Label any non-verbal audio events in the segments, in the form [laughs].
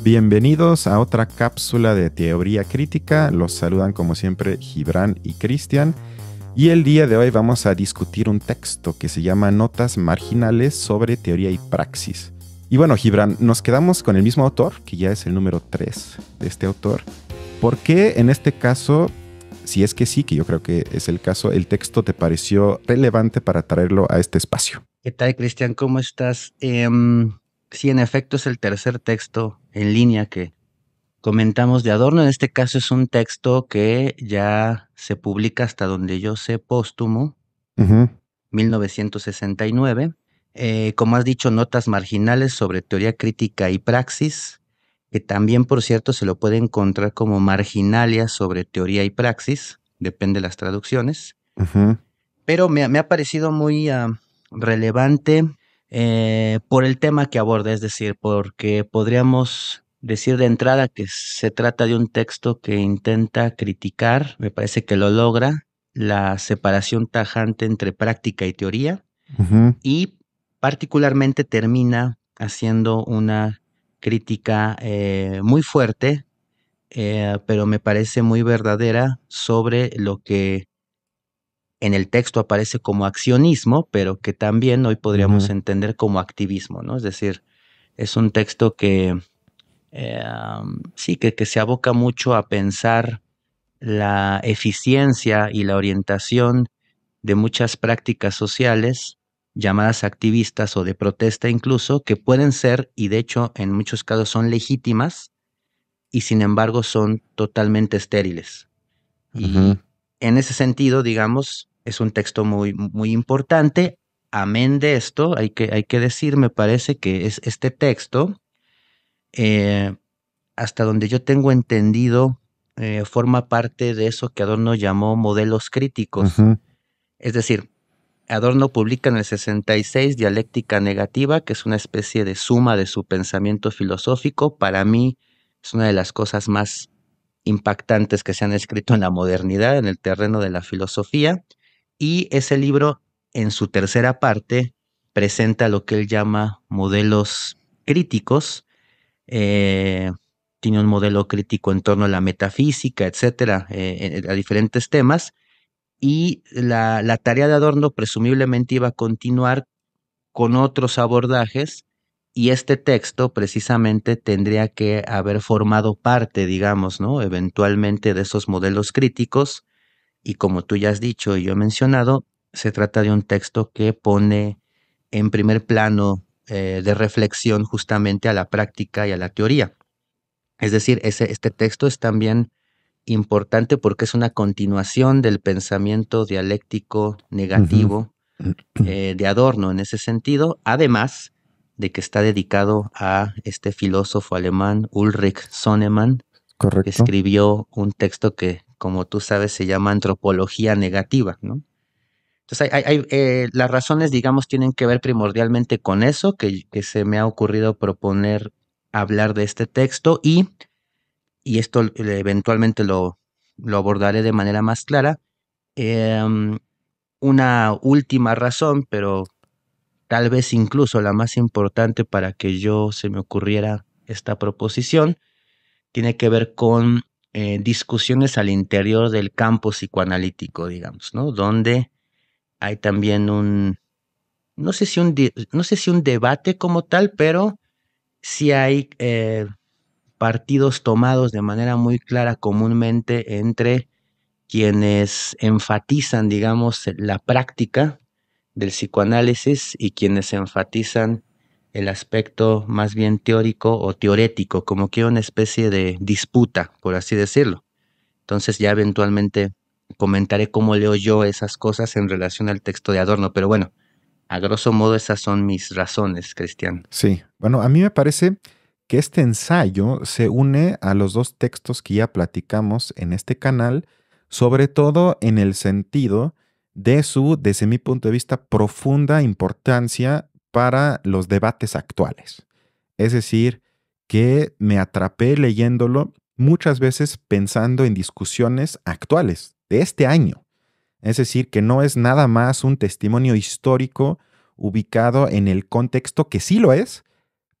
Bienvenidos a otra cápsula de teoría crítica. Los saludan como siempre Gibran y Cristian. Y el día de hoy vamos a discutir un texto que se llama Notas Marginales sobre Teoría y Praxis. Y bueno, Gibran, nos quedamos con el mismo autor, que ya es el número 3 de este autor. ¿Por qué en este caso, si es que sí, que yo creo que es el caso, el texto te pareció relevante para traerlo a este espacio? ¿Qué tal, Cristian? ¿Cómo estás? Em, sí, en efecto, es el tercer texto en línea que comentamos de Adorno. En este caso es un texto que ya se publica hasta donde yo sé póstumo, 1969. Eh, como has dicho, notas marginales sobre teoría crítica y praxis, que también, por cierto, se lo puede encontrar como marginalia sobre teoría y praxis, depende de las traducciones. Pero me, ha parecido muy ah, relevante eh, por el tema que aborda, es decir, porque podríamos decir de entrada que se trata de un texto que intenta criticar, me parece que lo logra, la separación tajante entre práctica y teoría y particularmente termina haciendo una crítica eh, muy fuerte, eh, pero me parece muy verdadera sobre lo que en el texto aparece como accionismo, pero que también hoy podríamos entender como activismo, ¿no? Es decir, es un texto que em, sí, que, que, se aboca mucho a pensar la eficiencia y la orientación de muchas prácticas sociales llamadas activistas o de protesta incluso, que pueden ser, y de hecho en muchos casos son legítimas, y sin embargo son totalmente estériles. Y en ese sentido, digamos, es un texto muy, muy importante. Amén de esto, hay que, hay que decir, me parece que es este texto, eh, hasta donde yo tengo entendido, eh, forma parte de eso que Adorno llamó modelos críticos. Es decir, Adorno publica en el 66 Dialéctica Negativa, que es una especie de suma de su pensamiento filosófico. Para mí es una de las cosas más impactantes que se han escrito en la modernidad, en el terreno de la filosofía. Y ese libro, en su tercera parte, presenta lo que él llama modelos críticos. Eh, tiene un modelo crítico en torno a la metafísica, etcétera, eh, eh, a diferentes temas. Y la, la tarea de Adorno presumiblemente iba a continuar con otros abordajes y este texto precisamente tendría que haber formado parte, digamos, ¿no? Eventualmente de esos modelos críticos y como tú ya has dicho y yo he mencionado, se trata de un texto que pone en primer plano eh, de reflexión justamente a la práctica y a la teoría. Es decir, este texto es también importante porque es una continuación del pensamiento dialéctico negativo eh, de Adorno en ese sentido, además de que está dedicado a este filósofo alemán Ulrich Sonemann, que escribió un texto que como tú sabes, se llama antropología negativa, Entonces, hay, eh, las razones, digamos, tienen que ver primordialmente con eso, que, se me ha ocurrido proponer hablar de este texto y, y esto eh, eventualmente lo, lo abordaré de manera más clara. Em, una última razón, pero tal vez incluso la más importante para que yo se me ocurriera esta proposición, tiene que ver con eh, discusiones al interior del campo psicoanalítico, digamos, ¿no? Donde hay también un, no sé si un, no sé si un debate como tal, pero sí hay eh, partidos tomados de manera muy clara comúnmente entre quienes enfatizan, digamos, la práctica del psicoanálisis y quienes enfatizan el aspecto más bien teórico o teorético, como que una especie de disputa, por así decirlo. Entonces ya eventualmente comentaré cómo leo yo esas cosas en relación al texto de Adorno, pero bueno, a grosso modo esas son mis razones, Cristian. Sí, bueno, a mí me parece que este ensayo se une a los dos textos que ya platicamos en este canal, sobre todo en el sentido de su, desde mi punto de vista, profunda importancia para los debates actuales. Es decir, que me atrapé leyéndolo muchas veces pensando en discusiones actuales de este año. Es decir, que no es nada más un testimonio histórico ubicado en el contexto que sí lo es,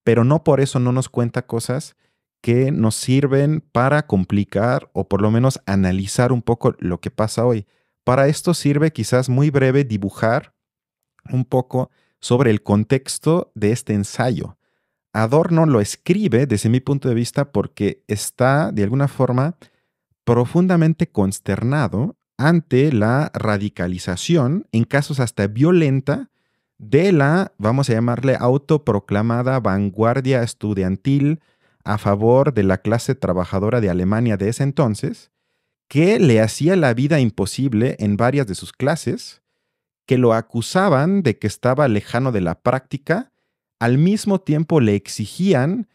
pero no por eso no nos cuenta cosas que nos sirven para complicar o por lo menos analizar un poco lo que pasa hoy. Para esto sirve quizás muy breve dibujar un poco sobre el contexto de este ensayo. Adorno lo escribe desde mi punto de vista porque está, de alguna forma, profundamente consternado ante la radicalización, en casos hasta violenta, de la, vamos a llamarle, autoproclamada vanguardia estudiantil a favor de la clase trabajadora de Alemania de ese entonces, que le hacía la vida imposible en varias de sus clases que lo acusaban de que estaba lejano de la práctica, al mismo tiempo le exigían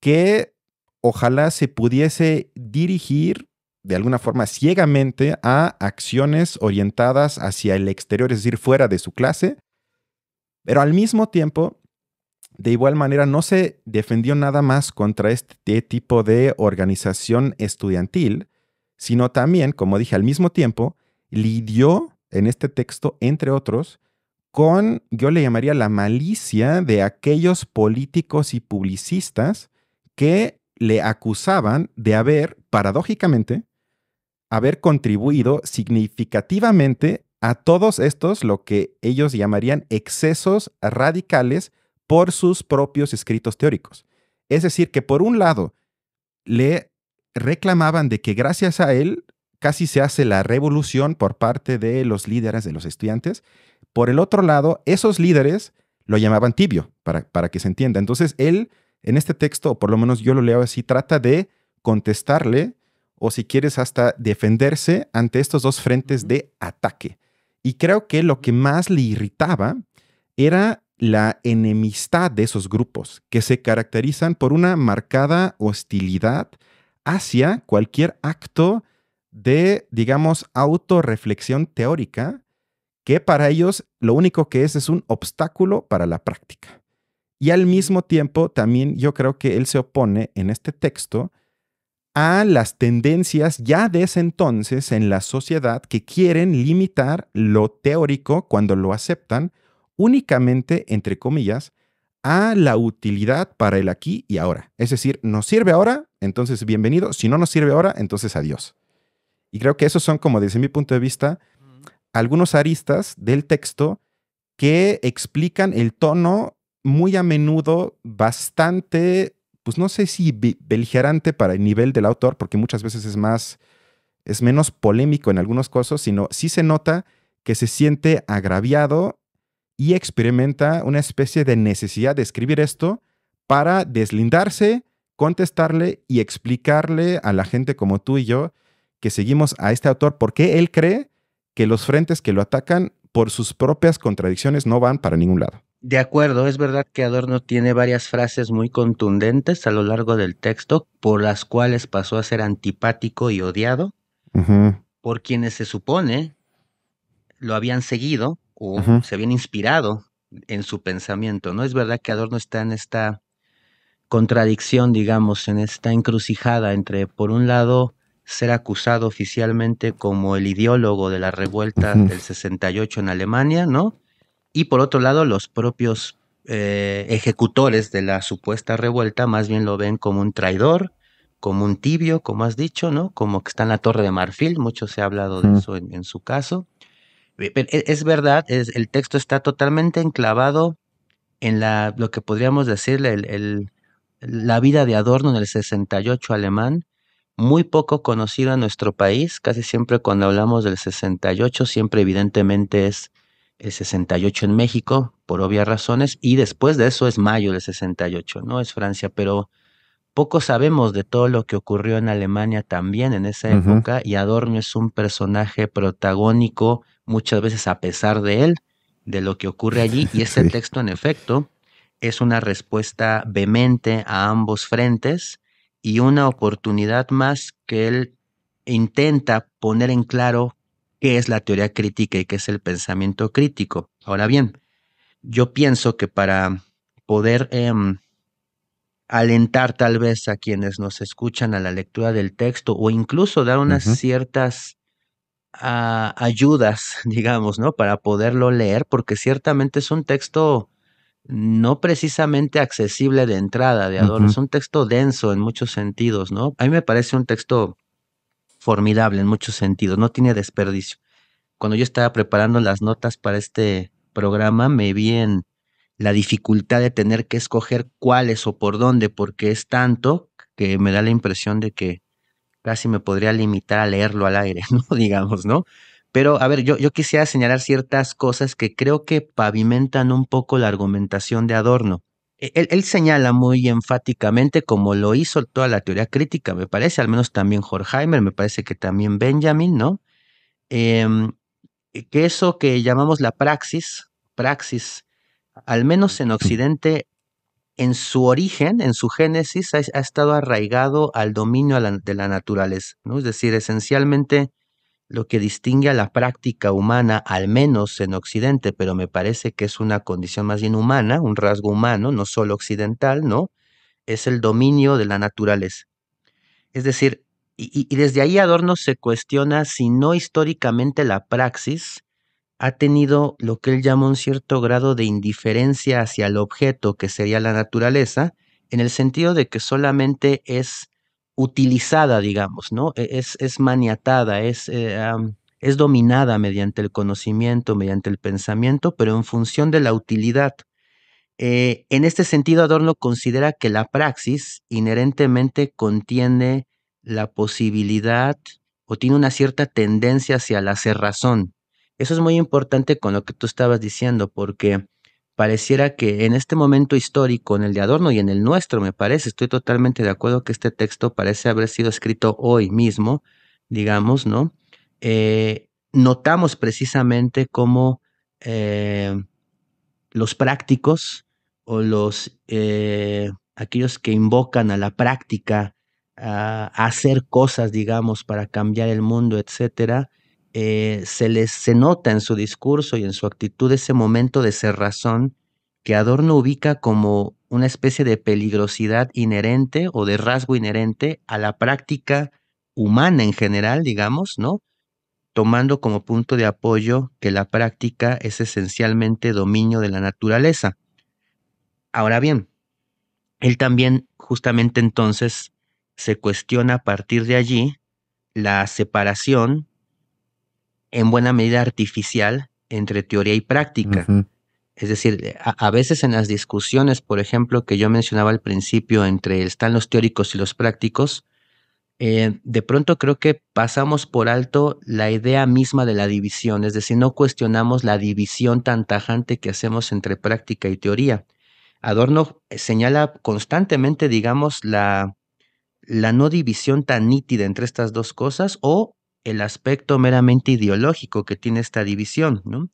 que ojalá se pudiese dirigir de alguna forma ciegamente a acciones orientadas hacia el exterior, es decir, fuera de su clase, pero al mismo tiempo, de igual manera, no se defendió nada más contra este tipo de organización estudiantil, sino también, como dije, al mismo tiempo, lidió en este texto, entre otros, con, yo le llamaría la malicia de aquellos políticos y publicistas que le acusaban de haber, paradójicamente, haber contribuido significativamente a todos estos lo que ellos llamarían excesos radicales por sus propios escritos teóricos. Es decir, que por un lado le reclamaban de que gracias a él casi se hace la revolución por parte de los líderes de los estudiantes. Por el otro lado, esos líderes lo llamaban tibio, para, para que se entienda. Entonces, él, en este texto, o por lo menos yo lo leo así, trata de contestarle o si quieres hasta defenderse ante estos dos frentes de ataque. Y creo que lo que más le irritaba era la enemistad de esos grupos, que se caracterizan por una marcada hostilidad hacia cualquier acto de, digamos, autorreflexión teórica, que para ellos lo único que es es un obstáculo para la práctica. Y al mismo tiempo, también yo creo que él se opone en este texto a las tendencias ya de ese entonces en la sociedad que quieren limitar lo teórico cuando lo aceptan únicamente, entre comillas, a la utilidad para el aquí y ahora. Es decir, nos sirve ahora, entonces bienvenido. Si no nos sirve ahora, entonces adiós. Y creo que esos son, como desde mi punto de vista, algunos aristas del texto que explican el tono muy a menudo bastante, pues no sé si beligerante para el nivel del autor, porque muchas veces es más, es menos polémico en algunos casos, sino sí se nota que se siente agraviado y experimenta una especie de necesidad de escribir esto para deslindarse, contestarle y explicarle a la gente como tú y yo que seguimos a este autor porque él cree que los frentes que lo atacan por sus propias contradicciones no van para ningún lado. De acuerdo, es verdad que Adorno tiene varias frases muy contundentes a lo largo del texto por las cuales pasó a ser antipático y odiado por quienes se supone lo habían seguido o se habían inspirado en su pensamiento. No es verdad que Adorno está en esta contradicción, digamos, en esta encrucijada entre, por un lado, ser acusado oficialmente como el ideólogo de la revuelta del 68 en Alemania, ¿no? Y por otro lado, los propios eh, ejecutores de la supuesta revuelta más bien lo ven como un traidor, como un tibio, como has dicho, ¿no? Como que está en la Torre de Marfil, mucho se ha hablado de eso en, su caso. Eh, e, es verdad, el texto está totalmente enclavado en la, lo que podríamos decirle, el, la vida de Adorno en el 68 alemán, muy poco conocido en nuestro país. Casi siempre cuando hablamos del 68, siempre evidentemente es el 68 en México, por obvias razones, y después de eso es mayo del 68, ¿no? Es Francia, pero poco sabemos de todo lo que ocurrió en Alemania también en esa época, y Adorno es un personaje protagónico, muchas veces a pesar de él, de lo que ocurre allí, y [laughs] ese texto en efecto es una respuesta vehemente a ambos frentes, y una oportunidad más que él intenta poner en claro qué es la teoría crítica y qué es el pensamiento crítico. Ahora bien, yo pienso que para poder em, alentar tal vez a quienes nos escuchan a la lectura del texto o incluso dar unas ciertas ah, ayudas, [laughs] digamos, ¿no? Para poderlo leer, porque ciertamente es un texto no precisamente accesible de entrada de Adorno. Es un texto denso en muchos sentidos, ¿no? A mí me parece un texto formidable en muchos sentidos, no tiene desperdicio. Cuando yo estaba preparando las notas para este programa, me vi en la dificultad de tener que escoger cuáles o por dónde, porque es tanto que me da la impresión de que casi me podría limitar a leerlo al aire, [laughs] ¿no? Digamos, ¿no? Pero, a ver, yo, yo quisiera señalar ciertas cosas que creo que pavimentan un poco la argumentación de Adorno. E, él, señala muy enfáticamente, como lo hizo toda la teoría crítica, me parece, al menos también Horkheimer, me parece que también Benjamin, ¿no? Em, que eso que llamamos la praxis, praxis, al menos en Occidente, en su origen, en su génesis, ha, estado arraigado al dominio de la naturaleza, ¿no? Es decir, esencialmente lo que distingue a la práctica humana, al menos en Occidente, pero me parece que es una condición más bien humana, un rasgo humano, no solo occidental, ¿no? Es el dominio de la naturaleza. Es decir, y, desde ahí Adorno se cuestiona si no históricamente la praxis ha tenido lo que él llama un cierto grado de indiferencia hacia el objeto que sería la naturaleza, en el sentido de que solamente es utilizada, digamos, ¿no? E-, es, es maniatada, es, eh, es dominada mediante el conocimiento, mediante el pensamiento, pero en función de la utilidad. Eh, en este sentido, Adorno considera que la praxis inherentemente contiene la posibilidad o tiene una cierta tendencia hacia la cerrazón. Eso es muy importante con lo que tú estabas diciendo, porque pareciera que en este momento histórico, en el de Adorno y en el nuestro, me parece, estoy totalmente de acuerdo que este texto parece haber sido escrito hoy mismo, digamos, ¿no? Eh, notamos precisamente cómo eh, los prácticos o los eh, aquellos que invocan a la práctica, a, a hacer cosas, digamos, para cambiar el mundo, etcétera, eh, se les se nota en su discurso y en su actitud ese momento de razón que Adorno ubica como una especie de peligrosidad inherente o de rasgo inherente a la práctica humana en general, digamos, ¿no? Tomando como punto de apoyo que la práctica es esencialmente dominio de la naturaleza. Ahora bien, él también justamente entonces se cuestiona a partir de allí la separación en buena medida artificial entre teoría y práctica. Es decir, eh, a, veces en las discusiones, por ejemplo, que yo mencionaba al principio, entre están los teóricos y los prácticos, eh, de pronto creo que pasamos por alto la idea misma de la división, es decir, no cuestionamos la división tan tajante que hacemos entre práctica y teoría. Adorno eh, señala constantemente, digamos, la, la no división tan nítida entre estas dos cosas o el aspecto meramente ideológico que tiene esta división, ¿no?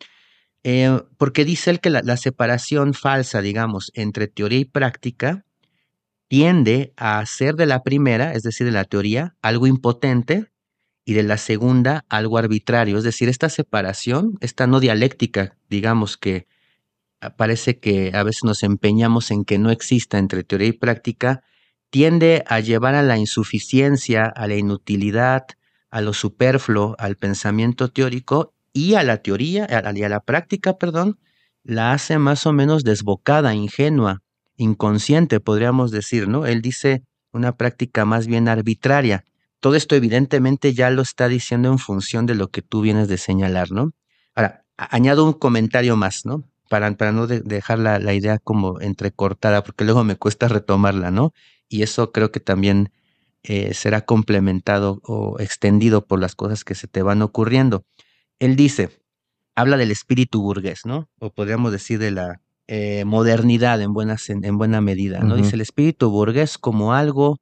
Eh, porque dice él que la, la, separación falsa, digamos, entre teoría y práctica tiende a hacer de la primera, es decir, de la teoría, algo impotente y de la segunda algo arbitrario. Es decir, esta separación, esta no dialéctica, digamos que parece que a veces nos empeñamos en que no exista entre teoría y práctica, tiende a llevar a la insuficiencia, a la inutilidad, a lo superfluo, al pensamiento teórico y a la teoría, y a la práctica, perdón, la hace más o menos desbocada, ingenua, inconsciente, podríamos decir, ¿no? Él dice una práctica más bien arbitraria. Todo esto evidentemente ya lo está diciendo en función de lo que tú vienes de señalar, ¿no? Ahora, añado un comentario más, ¿no? Para, para no dejar la, la idea como entrecortada, porque luego me cuesta retomarla, ¿no? Y eso creo que también eh, será complementado o extendido por las cosas que se te van ocurriendo. Él dice, habla del espíritu burgués, ¿no? O podríamos decir de la eh, modernidad en, en, buena medida, ¿no? Dice el espíritu burgués como algo,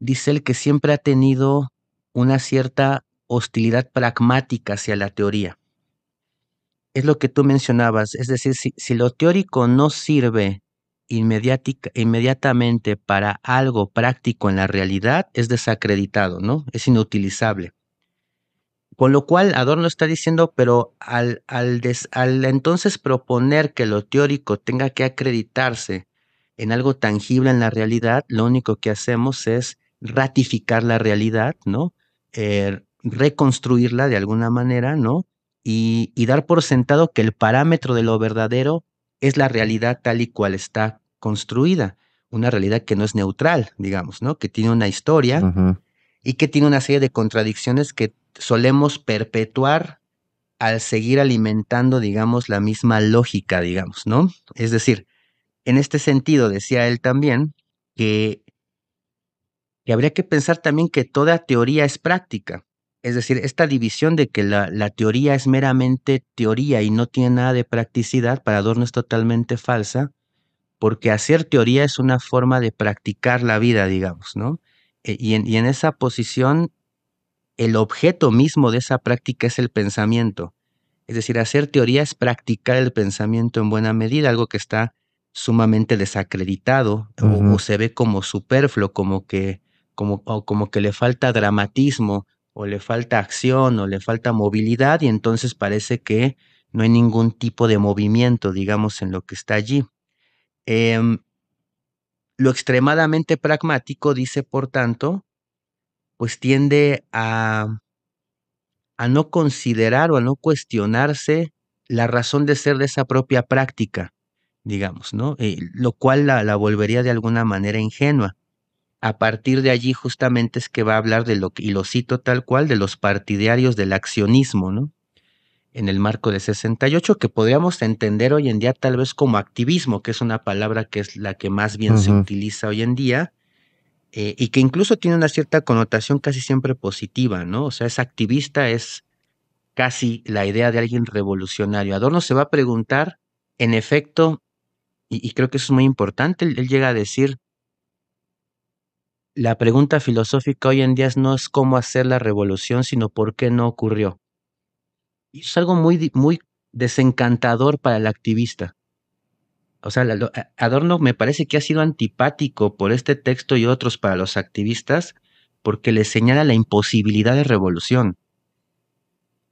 dice él, que siempre ha tenido una cierta hostilidad pragmática hacia la teoría. Es lo que tú mencionabas, es decir, si lo teórico no sirve inmediatamente para algo práctico en la realidad es desacreditado, ¿no? Es inutilizable. Con lo cual Adorno está diciendo, pero al, entonces proponer que lo teórico tenga que acreditarse en algo tangible en la realidad, lo único que hacemos es ratificar la realidad, ¿no? Eh, reconstruirla de alguna manera, ¿no? y, dar por sentado que el parámetro de lo verdadero es la realidad tal y cual está construida, una realidad que no es neutral, digamos, ¿no? Que tiene una historia y que tiene una serie de contradicciones que solemos perpetuar al seguir alimentando, digamos, la misma lógica, digamos, ¿no? Es decir, en este sentido decía él también que, que habría que pensar también que toda teoría es práctica, es decir, esta división de que la, teoría es meramente teoría y no tiene nada de practicidad para Adorno es totalmente falsa, porque hacer teoría es una forma de practicar la vida, digamos, ¿no? E, y en, esa posición, el objeto mismo de esa práctica es el pensamiento. Es decir, hacer teoría es practicar el pensamiento en buena medida, algo que está sumamente desacreditado o, o, se ve como superfluo, como que, como, o como que le falta dramatismo o le falta acción o le falta movilidad y entonces parece que no hay ningún tipo de movimiento, digamos, en lo que está allí. Em, lo extremadamente pragmático dice, por tanto, pues tiende a, a no considerar o a no cuestionarse la razón de ser de esa propia práctica, digamos, ¿no? Eh, lo cual la volvería de alguna manera ingenua a partir de allí justamente es que va a hablar de lo, y lo cito tal cual, de los partidarios del accionismo, ¿no? En el marco de 68, que podríamos entender hoy en día tal vez como activismo, que es una palabra que es la que más bien se utiliza hoy en día, eh, y que incluso tiene una cierta connotación casi siempre positiva, ¿no? O sea, es activista, es casi la idea de alguien revolucionario. Adorno se va a preguntar, en efecto, y, creo que eso es muy importante, él llega a decir, la pregunta filosófica hoy en día no es cómo hacer la revolución, sino por qué no ocurrió. Y es algo muy, muy desencantador para el activista. O sea, Adorno me parece que ha sido antipático por este texto y otros para los activistas porque le señala la imposibilidad de revolución.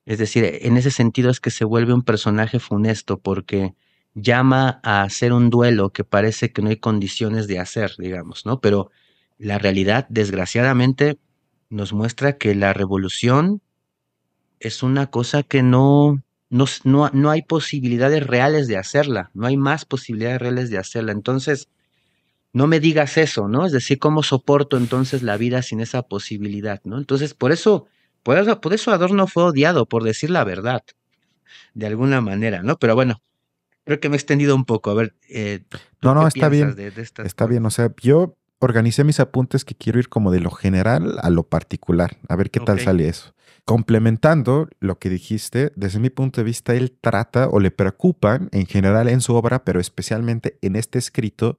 Es decir, e, en ese sentido es que se vuelve un personaje funesto porque llama a hacer un duelo que parece que no hay condiciones de hacer, digamos, ¿no? Pero la realidad, desgraciadamente, nos muestra que la revolución es una cosa que no, no, hay posibilidades reales de hacerla, no hay más posibilidades reales de hacerla. Entonces, no me digas eso, ¿no? Es decir, ¿cómo soporto entonces la vida sin esa posibilidad, ¿no? Entonces, por eso, por eso, por eso Adorno fue odiado, por decir la verdad, de alguna manera, ¿no? Pero bueno, creo que me he extendido un poco. A ver, eh, no, no, está bien. está bien. O sea, yo organicé mis apuntes que quiero ir como de lo general a lo particular, a ver qué tal sale eso. Complementando lo que dijiste, desde mi punto de vista, él trata o le preocupan en general en su obra, pero especialmente en este escrito,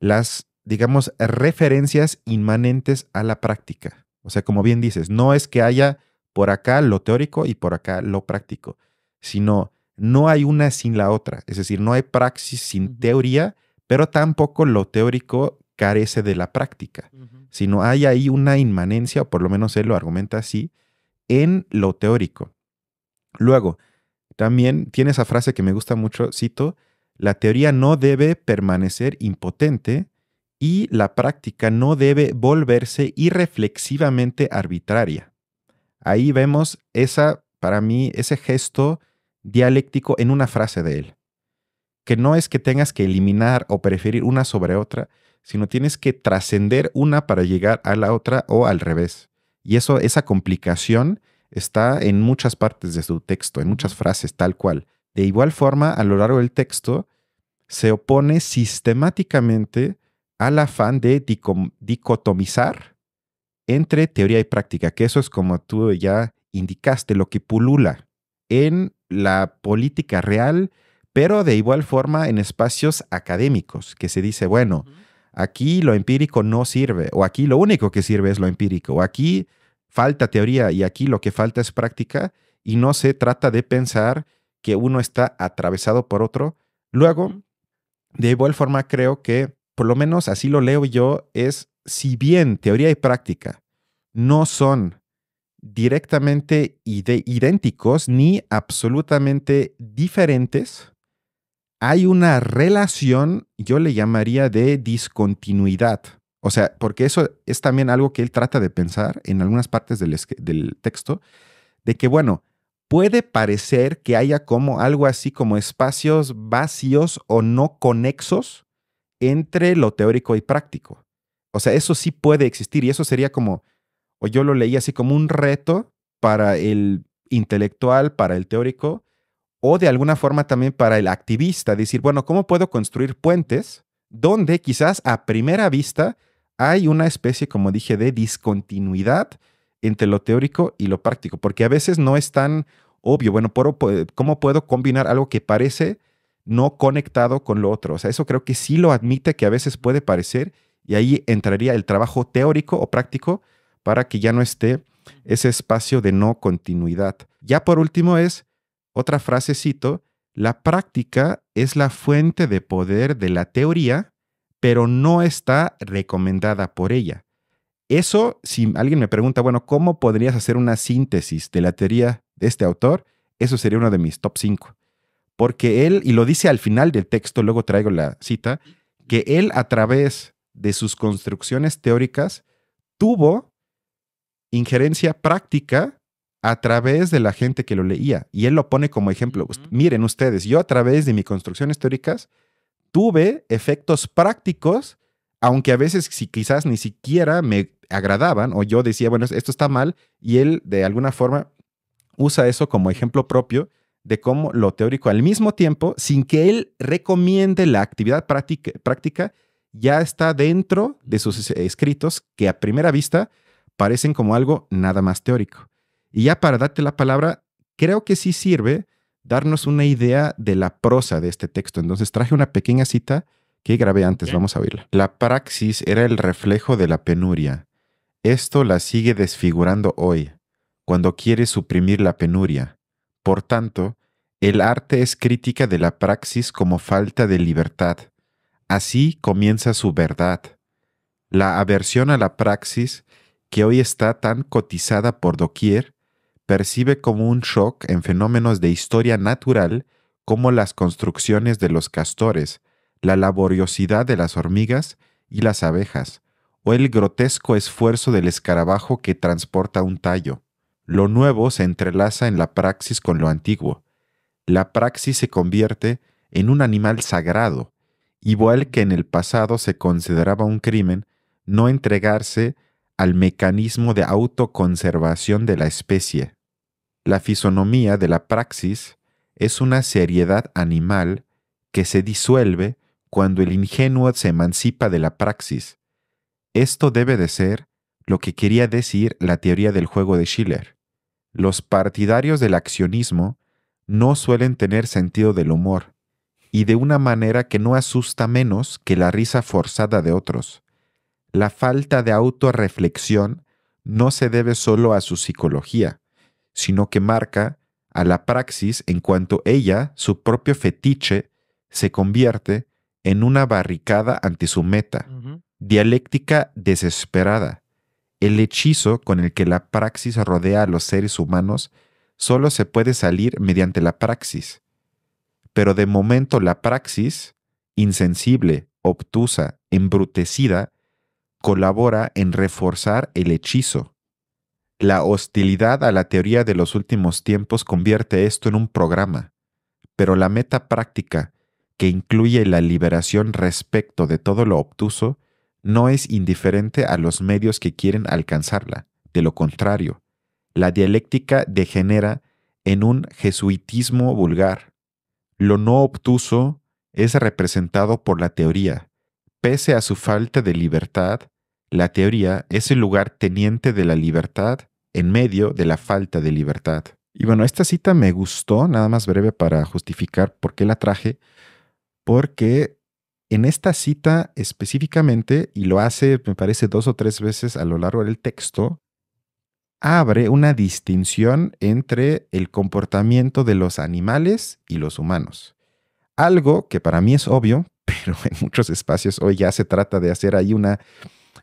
las, digamos, referencias inmanentes a la práctica. O sea, como bien dices, no es que haya por acá lo teórico y por acá lo práctico, sino no hay una sin la otra. Es decir, no hay praxis sin teoría, pero tampoco lo teórico carece de la práctica, sino hay ahí una inmanencia, o por lo menos él lo argumenta así, en lo teórico. Luego, también tiene esa frase que me gusta mucho, cito, la teoría no debe permanecer impotente y la práctica no debe volverse irreflexivamente arbitraria. Ahí vemos esa, para mí, ese gesto dialéctico en una frase de él, que no es que tengas que eliminar o preferir una sobre otra, sino tienes que trascender una para llegar a la otra o al revés. Y eso, esa complicación está en muchas partes de su texto, en muchas frases, tal cual. De igual forma, a lo largo del texto, se opone sistemáticamente al afán de dicotomizar entre teoría y práctica, que eso es como tú ya indicaste, lo que pulula en la política real, pero de igual forma en espacios académicos, que se dice, bueno, aquí lo empírico no sirve, o aquí lo único que sirve es lo empírico, o aquí falta teoría y aquí lo que falta es práctica, y no se trata de pensar que uno está atravesado por otro. Luego, de igual forma, creo que, por lo menos así lo leo yo, es si bien teoría y práctica no son directamente idénticos ni absolutamente diferentes, hay una relación, yo le llamaría de discontinuidad. O sea, porque eso es también algo que él trata de pensar en algunas partes del, texto, de que, bueno, puede parecer que haya como algo así como espacios vacíos o no conexos entre lo teórico y práctico. O sea, eso sí puede existir y eso sería como, o yo lo leí así como un reto para el intelectual, para el teórico, o de alguna forma también para el activista, decir, bueno, ¿cómo puedo construir puentes donde quizás a primera vista hay una especie, como dije, de discontinuidad entre lo teórico y lo práctico? Porque a veces no es tan obvio, bueno, ¿cómo puedo combinar algo que parece no conectado con lo otro? O sea, eso creo que sí lo admite que a veces puede parecer y ahí entraría el trabajo teórico o práctico para que ya no esté ese espacio de no continuidad. Ya por último es otra frasecito, la práctica es la fuente de poder de la teoría, pero no está recomendada por ella. Eso, si alguien me pregunta, bueno, ¿cómo podrías hacer una síntesis de la teoría de este autor? Eso sería uno de mis top 5. Porque él, y lo dice al final del texto, luego traigo la cita, que él a través de sus construcciones teóricas tuvo injerencia práctica a través de la gente que lo leía. Y él lo pone como ejemplo. Miren ustedes, yo a través de mis construcciones teóricas tuve efectos prácticos, aunque a veces si quizás ni siquiera me agradaban o yo decía, bueno, esto está mal, y él de alguna forma usa eso como ejemplo propio de cómo lo teórico al mismo tiempo, sin que él recomiende la actividad práctica ya está dentro de sus eh, escritos que a primera vista parecen como algo nada más teórico. Y ya para darte la palabra, creo que sí sirve darnos una idea de la prosa de este texto. Entonces traje una pequeña cita que grabé antes, vamos a oírla. La praxis era el reflejo de la penuria. Esto la sigue desfigurando hoy, cuando quiere suprimir la penuria. Por tanto, el arte es crítica de la praxis como falta de libertad. Así comienza su verdad. La aversión a la praxis, que hoy está tan cotizada por doquier, percibe como un shock en fenómenos de historia natural como las construcciones de los castores, la laboriosidad de las hormigas y las abejas, o el grotesco esfuerzo del escarabajo que transporta un tallo. Lo nuevo se entrelaza en la praxis con lo antiguo. La praxis se convierte en un animal sagrado, igual que en el pasado se consideraba un crimen no entregarse al mecanismo de autoconservación de la especie. La fisonomía de la praxis es una seriedad animal que se disuelve cuando el ingenuo se emancipa de la praxis. Esto debe de ser lo que quería decir la teoría del juego de Schiller. Los partidarios del accionismo no suelen tener sentido del humor, y de una manera que no asusta menos que la risa forzada de otros. La falta de autorreflexión no se debe solo a su psicología, sino que marca a la praxis en cuanto ella, su propio fetiche, se convierte en una barricada ante su meta, dialéctica desesperada. El hechizo con el que la praxis rodea a los seres humanos solo se puede salir mediante la praxis. Pero de momento la praxis, insensible, obtusa, embrutecida, colabora en reforzar el hechizo. La hostilidad a la teoría de los últimos tiempos convierte esto en un programa, pero la meta práctica, que incluye la liberación respecto de todo lo obtuso, no es indiferente a los medios que quieren alcanzarla. De lo contrario, la dialéctica degenera en un jesuitismo vulgar. Lo no obtuso es representado por la teoría. Pese a su falta de libertad, la teoría es el lugar teniente de la libertad en medio de la falta de libertad. Y bueno, esta cita me gustó, nada más breve para justificar por qué la traje, porque en esta cita específicamente, y lo hace, me parece, dos o tres veces a lo largo del texto, abre una distinción entre el comportamiento de los animales y los humanos. Algo que para mí es obvio, [laughs] pero en muchos espacios hoy ya se trata de hacer ahí una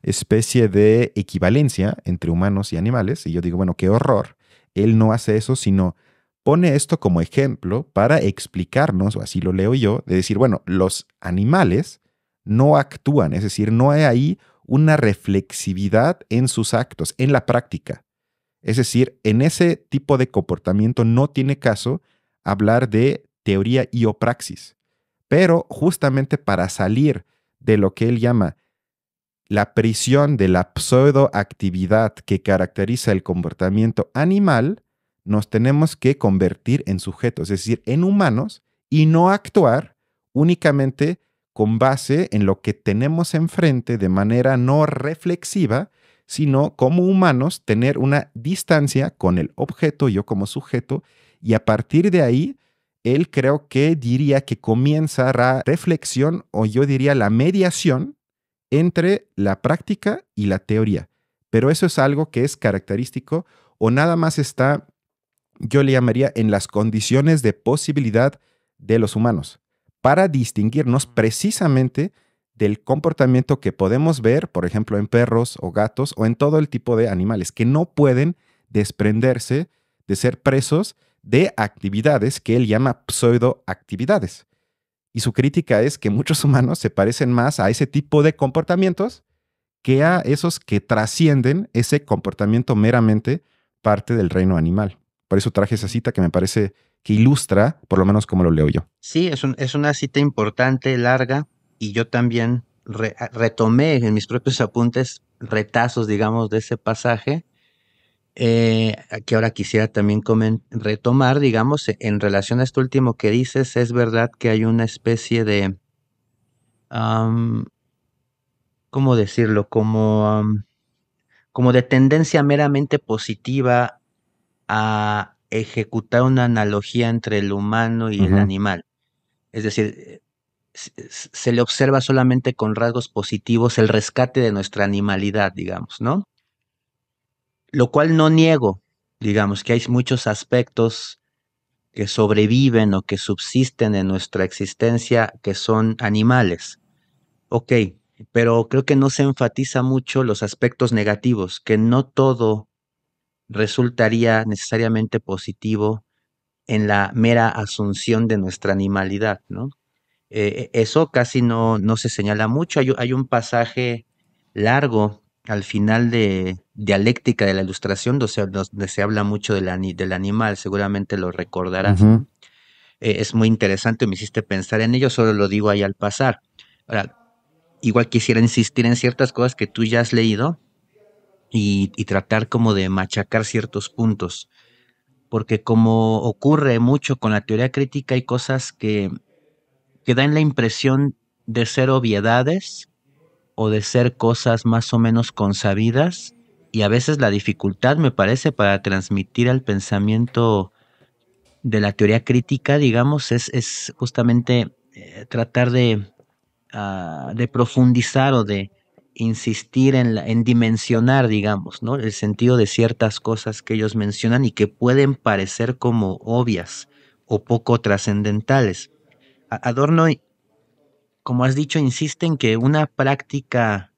especie de equivalencia entre humanos y animales. Y yo digo, bueno, qué horror. Él no hace eso, sino pone esto como ejemplo para explicarnos, o así lo leo yo, de decir, bueno, los animales no actúan, es decir, no hay ahí una reflexividad en sus actos, en la práctica. Es decir, en ese tipo de comportamiento no tiene caso hablar de teoría y o praxis. Pero justamente para salir de lo que él llama la prisión de la pseudoactividad que caracteriza el comportamiento animal, nos tenemos que convertir en sujetos, es decir, en humanos, y no actuar únicamente con base en lo que tenemos enfrente de manera no reflexiva, sino como humanos tener una distancia con el objeto, yo como sujeto, y a partir de ahí, él creo que diría que comienza la reflexión o yo diría la mediación entre la práctica y la teoría. Pero eso es algo que es característico o nada más está, yo le llamaría, en las condiciones de posibilidad de los humanos, para distinguirnos precisamente del comportamiento que podemos ver, por ejemplo, en perros o gatos o en todo el tipo de animales, que no pueden desprenderse de ser presos de actividades que él llama pseudoactividades. Y su crítica es que muchos humanos se parecen más a ese tipo de comportamientos que a esos que trascienden ese comportamiento meramente parte del reino animal. Por eso traje esa cita que me parece que ilustra, por lo menos como lo leo yo. Sí, es, una cita importante, larga, y yo también retomé en mis propios apuntes retazos, digamos, de ese pasaje eh, que ahora quisiera también retomar, digamos, e-, en relación a esto último que dices, es verdad que hay una especie de, ¿cómo decirlo? Como, como de tendencia meramente positiva a ejecutar una analogía entre el humano y el animal. Es decir, se le observa solamente con rasgos positivos el rescate de nuestra animalidad, digamos, ¿no? lo cual no niego, digamos, que hay muchos aspectos que sobreviven o que subsisten en nuestra existencia que son animales. Ok, pero creo que no se enfatiza mucho los aspectos negativos, que no todo resultaría necesariamente positivo en la mera asunción de nuestra animalidad, ¿no? Eh, eh, eso casi no, no, se señala mucho. hay un pasaje largo al final de Dialéctica de la Ilustración, donde se, habla mucho del, animal, seguramente lo recordarás. Eh, es muy interesante, me hiciste pensar en ello, solo lo digo ahí al pasar. igual quisiera insistir en ciertas cosas que tú ya has leído y, tratar como de machacar ciertos puntos, porque como ocurre mucho con la teoría crítica, hay cosas que, que dan la impresión de ser obviedades o de ser cosas más o menos consabidas y a veces la dificultad me parece para transmitir al pensamiento de la teoría crítica, digamos, es, es justamente eh, tratar de, ah, de, profundizar o de insistir en, la, en dimensionar, digamos, ¿no? el sentido de ciertas cosas que ellos mencionan y que pueden parecer como obvias o poco trascendentales. Adorno como has dicho, insiste en que una práctica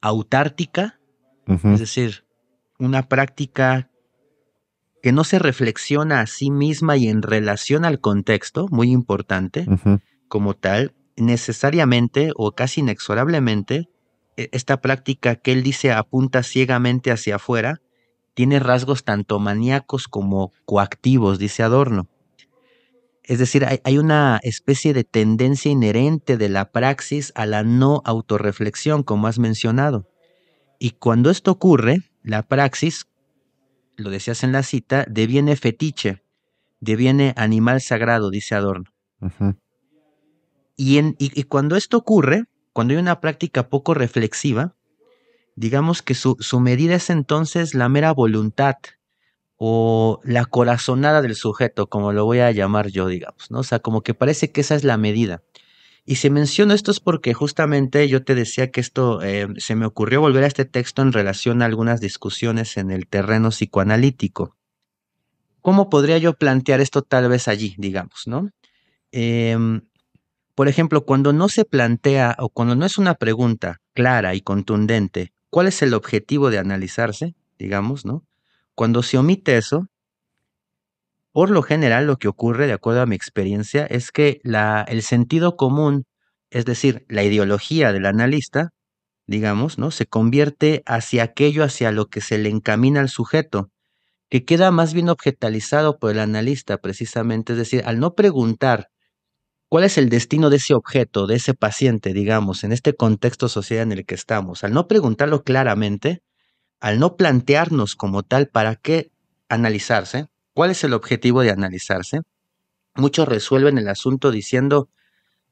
autártica, es decir, una práctica que no se reflexiona a sí misma y en relación al contexto, muy importante, como tal, necesariamente o casi inexorablemente, e-, esta práctica que él dice apunta ciegamente hacia afuera, tiene rasgos tanto maníacos como coactivos, dice Adorno. Es decir, hay, una especie de tendencia inherente de la praxis a la no autorreflexión, como has mencionado. Y cuando esto ocurre, la praxis, lo decías en la cita, deviene fetiche, deviene animal sagrado, dice Adorno. y, cuando esto ocurre, cuando hay una práctica poco reflexiva, digamos que su medida es entonces la mera voluntad, o la corazonada del sujeto, como lo voy a llamar yo, digamos, ¿no? O sea, como que parece que esa es la medida. Y se menciona esto es porque justamente yo te decía que esto eh, se me ocurrió volver a este texto en relación a algunas discusiones en el terreno psicoanalítico. ¿Cómo podría yo plantear esto tal vez allí, digamos, ¿no? Em, por ejemplo, cuando no se plantea o cuando no es una pregunta clara y contundente, ¿cuál es el objetivo de analizarse? Digamos, ¿no? Cuando se omite eso, por lo general lo que ocurre, de acuerdo a mi experiencia, es que el sentido común, es decir, la ideología del analista, digamos, ¿no? Se convierte hacia aquello hacia lo que se le encamina al sujeto, que queda más bien objetalizado por el analista, precisamente. Es decir, al no preguntar cuál es el destino de ese objeto, de ese paciente, digamos, en este contexto social en el que estamos, al no preguntarlo claramente, al no plantearnos como tal para qué analizarse, cuál es el objetivo de analizarse, muchos resuelven el asunto diciendo,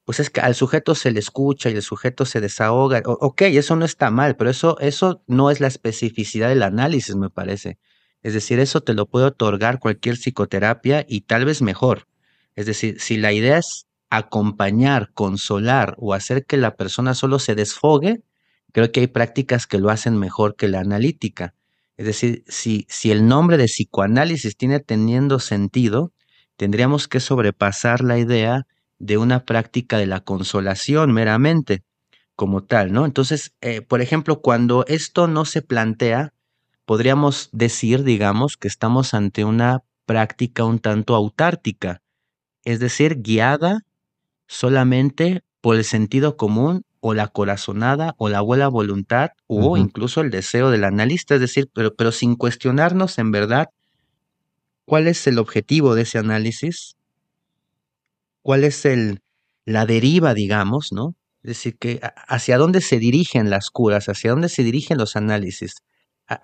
pues es que al sujeto se le escucha y el sujeto se desahoga. ok, eso no está mal, pero eso, eso no es la especificidad del análisis, me parece. Es decir, eso te lo puede otorgar cualquier psicoterapia y tal vez mejor. Es decir, si la idea es acompañar, consolar o hacer que la persona solo se desfogue, Creo que hay prácticas que lo hacen mejor que la analítica. Es decir, si, si el nombre de psicoanálisis tiene teniendo sentido, tendríamos que sobrepasar la idea de una práctica de la consolación meramente como tal, ¿no? Entonces, eh, por ejemplo, cuando esto no se plantea, podríamos decir, digamos, que estamos ante una práctica un tanto autártica, es decir, guiada solamente por el sentido común o la corazonada o la buena voluntad o incluso el deseo del analista, es decir, pero, sin cuestionarnos en verdad cuál es el objetivo de ese análisis, cuál es el, la deriva, digamos, ¿no? Es decir, que hacia dónde se dirigen las curas, hacia dónde se dirigen los análisis,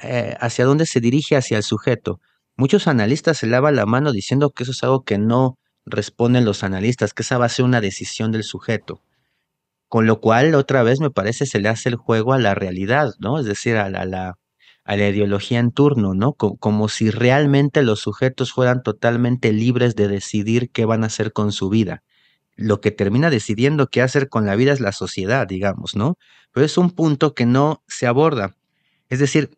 eh, hacia dónde se dirige hacia el sujeto. Muchos analistas se lavan la mano diciendo que eso es algo que no responden los analistas, que esa va a ser una decisión del sujeto. Con lo cual, otra vez, me parece, se le hace el juego a la realidad, ¿no? Es decir, a la, a la, ideología en turno, ¿no? como si realmente los sujetos fueran totalmente libres de decidir qué van a hacer con su vida. Lo que termina decidiendo qué hacer con la vida es la sociedad, digamos, ¿no? Pero es un punto que no se aborda. Es decir,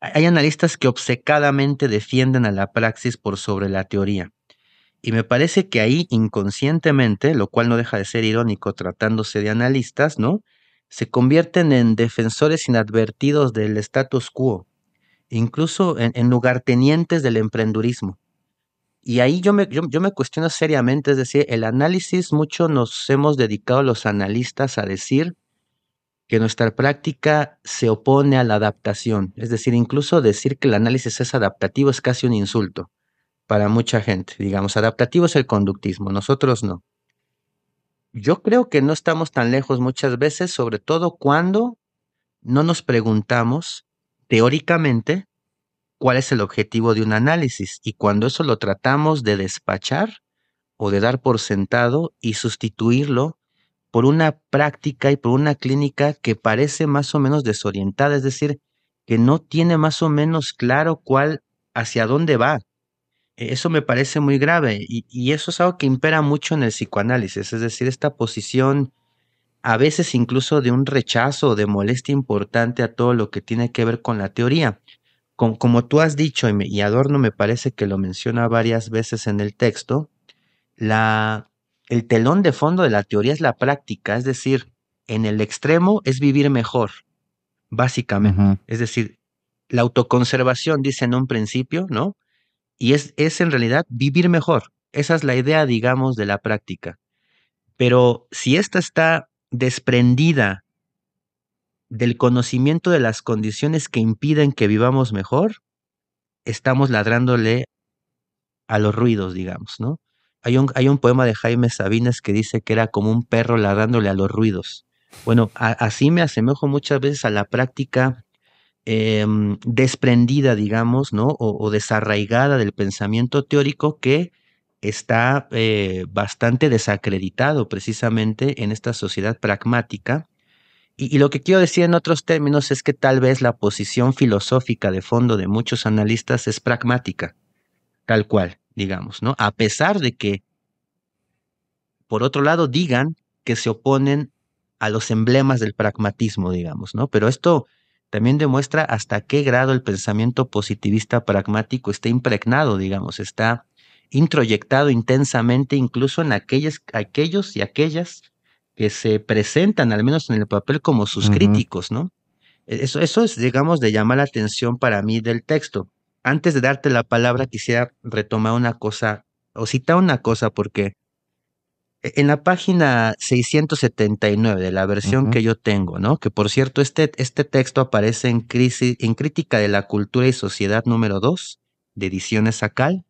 hay analistas que obcecadamente defienden a la praxis por sobre la teoría. Y me parece que ahí inconscientemente, lo cual no deja de ser irónico tratándose de analistas, ¿no? Se convierten en defensores inadvertidos del status quo, incluso en, lugartenientes del emprendurismo. Y ahí yo me, yo me cuestiono seriamente, es decir, el análisis, mucho nos hemos dedicado los analistas a decir que nuestra práctica se opone a la adaptación. Es decir, incluso decir que el análisis es adaptativo es casi un insulto para mucha gente, digamos. Adaptativo es el conductismo, nosotros no. Yo creo que no estamos tan lejos muchas veces, sobre todo cuando no nos preguntamos teóricamente cuál es el objetivo de un análisis y cuando eso lo tratamos de despachar o de dar por sentado y sustituirlo por una práctica y por una clínica que parece más o menos desorientada, es decir, que no tiene más o menos claro cuál hacia dónde va. Eso me parece muy grave y, eso es algo que impera mucho en el psicoanálisis, es decir, esta posición a veces incluso de un rechazo de molestia importante a todo lo que tiene que ver con la teoría. Como, como tú has dicho, y, Adorno me parece que lo menciona varias veces en el texto, la, el telón de fondo de la teoría es la práctica, es decir, en el extremo es vivir mejor, básicamente. Es decir, la autoconservación dice en un principio, ¿no? Y es, en realidad vivir mejor. Esa es la idea, digamos, de la práctica. Pero si esta está desprendida del conocimiento de las condiciones que impiden que vivamos mejor, estamos ladrándole a los ruidos, digamos, ¿no? Hay un, hay un poema de Jaime Sabines que dice que era como un perro ladrándole a los ruidos. Bueno, así me asemejo muchas veces a la práctica Em, desprendida, digamos, ¿no? O, desarraigada del pensamiento teórico que está eh, bastante desacreditado precisamente en esta sociedad pragmática. y, lo que quiero decir en otros términos es que tal vez la posición filosófica de fondo de muchos analistas es pragmática, tal cual, digamos, ¿no? A pesar de que, por otro lado, digan que se oponen a los emblemas del pragmatismo, digamos, ¿no? Pero esto, también demuestra hasta qué grado el pensamiento positivista pragmático está impregnado, digamos, está introyectado intensamente incluso en aquellos y aquellas que se presentan, al menos en el papel, como sus críticos, ¿no? E, eso, eso es, digamos, de llamar la atención para mí del texto. Antes de darte la palabra, quisiera retomar una cosa o citar una cosa, porque e-, en la página 679 de la versión que yo tengo, ¿no? Que por cierto, este, este texto aparece en, crisis, en Crítica de la Cultura y Sociedad número 2 de Ediciones Acal,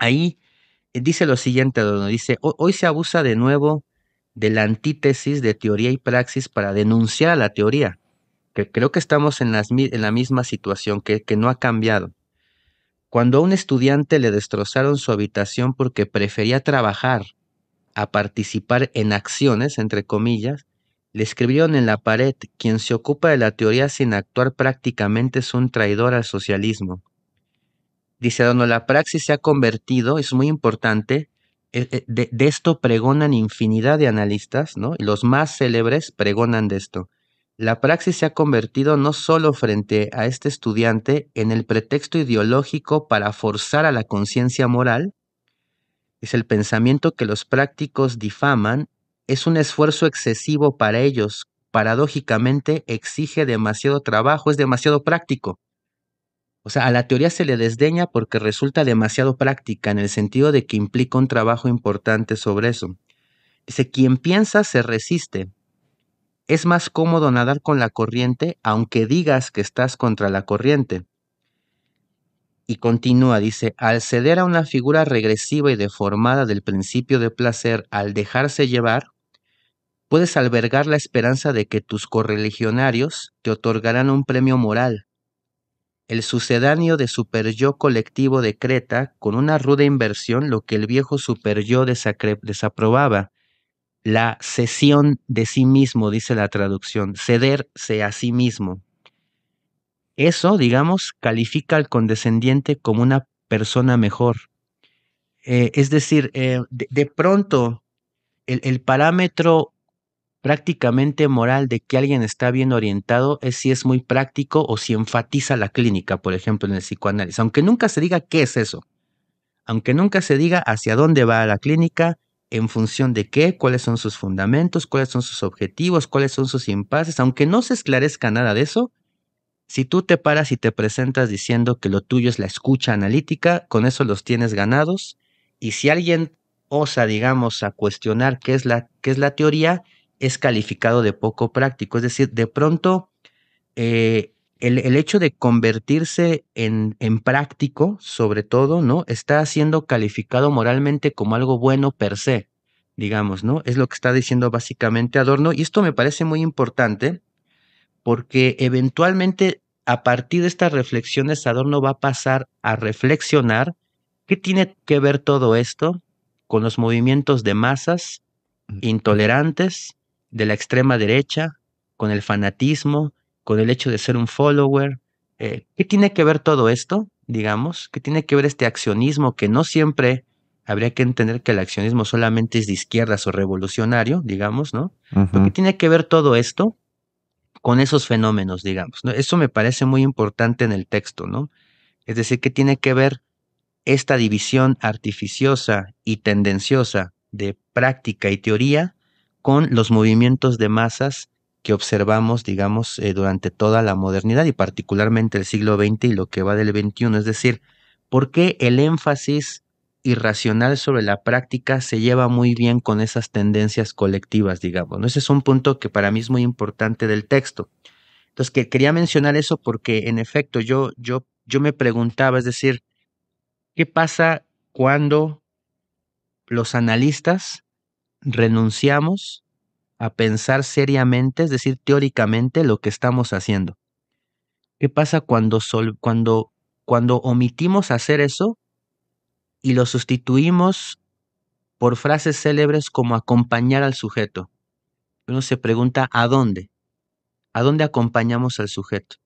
Ahí eh, dice lo siguiente, donde dice, hoy se abusa de nuevo de la antítesis de teoría y praxis para denunciar a la teoría, que creo que estamos en, las, en la misma situación, que no ha cambiado. Cuando a un estudiante le destrozaron su habitación porque prefería trabajar a participar en acciones, entre comillas, le escribieron en la pared, quien se ocupa de la teoría sin actuar prácticamente es un traidor al socialismo. Dice, donde la praxis se ha convertido, es muy importante, eh, eh, de, esto pregonan infinidad de analistas, ¿no? Los más célebres pregonan de esto. La praxis se ha convertido no solo frente a este estudiante en el pretexto ideológico para forzar a la conciencia moral, es el pensamiento que los prácticos difaman es un esfuerzo excesivo para ellos, paradójicamente exige demasiado trabajo, es demasiado práctico. O sea, a la teoría se le desdeña porque resulta demasiado práctica en el sentido de que implica un trabajo importante sobre eso. Dice, quien piensa se resiste. Es más cómodo nadar con la corriente aunque digas que estás contra la corriente y continúa, dice, al ceder a una figura regresiva y deformada del principio de placer al dejarse llevar, puedes albergar la esperanza de que tus correligionarios te otorgarán un premio moral. El sucedáneo de superyo colectivo decreta con una ruda inversión lo que el viejo superyo desaprobaba, la cesión de sí mismo, dice la traducción, cederse a sí mismo. Eso, digamos, califica al condescendiente como una persona mejor. Eh, es decir, eh, de, pronto, el, el parámetro prácticamente moral de que alguien está bien orientado es si es muy práctico o si enfatiza la clínica, por ejemplo, en el psicoanálisis. Aunque nunca se diga qué es eso, aunque nunca se diga hacia dónde va la clínica, en función de qué, cuáles son sus fundamentos, cuáles son sus objetivos, cuáles son sus impases, aunque no se esclarezca nada de eso, si tú te paras y te presentas diciendo que lo tuyo es la escucha analítica, con eso los tienes ganados. Y si alguien osa, digamos, a cuestionar qué es la, qué es la teoría, es calificado de poco práctico. Es decir, de pronto eh, el, hecho de convertirse en, en, práctico, sobre todo, ¿no? Está siendo calificado moralmente como algo bueno per se, digamos, ¿no? Es lo que está diciendo básicamente Adorno. Y esto me parece muy importante porque eventualmente a partir de estas reflexiones Adorno va a pasar a reflexionar qué tiene que ver todo esto con los movimientos de masas intolerantes de la extrema derecha, con el fanatismo, con el hecho de ser un follower. Eh, ¿Qué tiene que ver todo esto, digamos? ¿Qué tiene que ver este accionismo que no siempre habría que entender que el accionismo solamente es de izquierdas o revolucionario, digamos, ¿no? ¿Qué tiene que ver todo esto con esos fenómenos, digamos. Eso me parece muy importante en el texto, ¿no? Es decir, que tiene que ver esta división artificiosa y tendenciosa de práctica y teoría con los movimientos de masas que observamos, digamos, eh, durante toda la modernidad y particularmente el siglo XX y lo que va del XXI. Es decir, ¿por qué el énfasis irracional sobre la práctica se lleva muy bien con esas tendencias colectivas, digamos. ¿no? Ese es un punto que para mí es muy importante del texto. Entonces, que quería mencionar eso porque, en efecto, yo, yo, yo me preguntaba, es decir, ¿qué pasa cuando los analistas renunciamos a pensar seriamente, es decir, teóricamente, lo que estamos haciendo? ¿Qué pasa cuando, sol, cuando, cuando omitimos hacer eso y lo sustituimos por frases célebres como acompañar al sujeto. Uno se pregunta, ¿a dónde? ¿A dónde acompañamos al sujeto?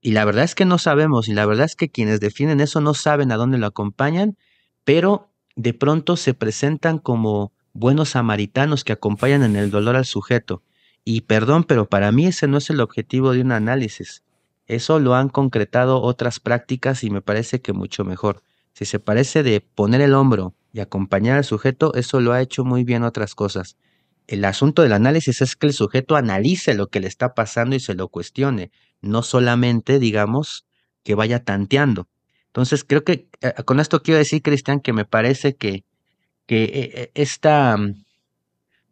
Y la verdad es que no sabemos, y la verdad es que quienes definen eso no saben a dónde lo acompañan, pero de pronto se presentan como buenos samaritanos que acompañan en el dolor al sujeto. Y perdón, pero para mí ese no es el objetivo de un análisis. Eso lo han concretado otras prácticas y me parece que mucho mejor. Si se parece de poner el hombro y acompañar al sujeto, eso lo ha hecho muy bien otras cosas. El asunto del análisis es que el sujeto analice lo que le está pasando y se lo cuestione, no solamente, digamos, que vaya tanteando. Entonces, creo que eh, con esto quiero decir, Cristian, que me parece que, que eh, eh, esta,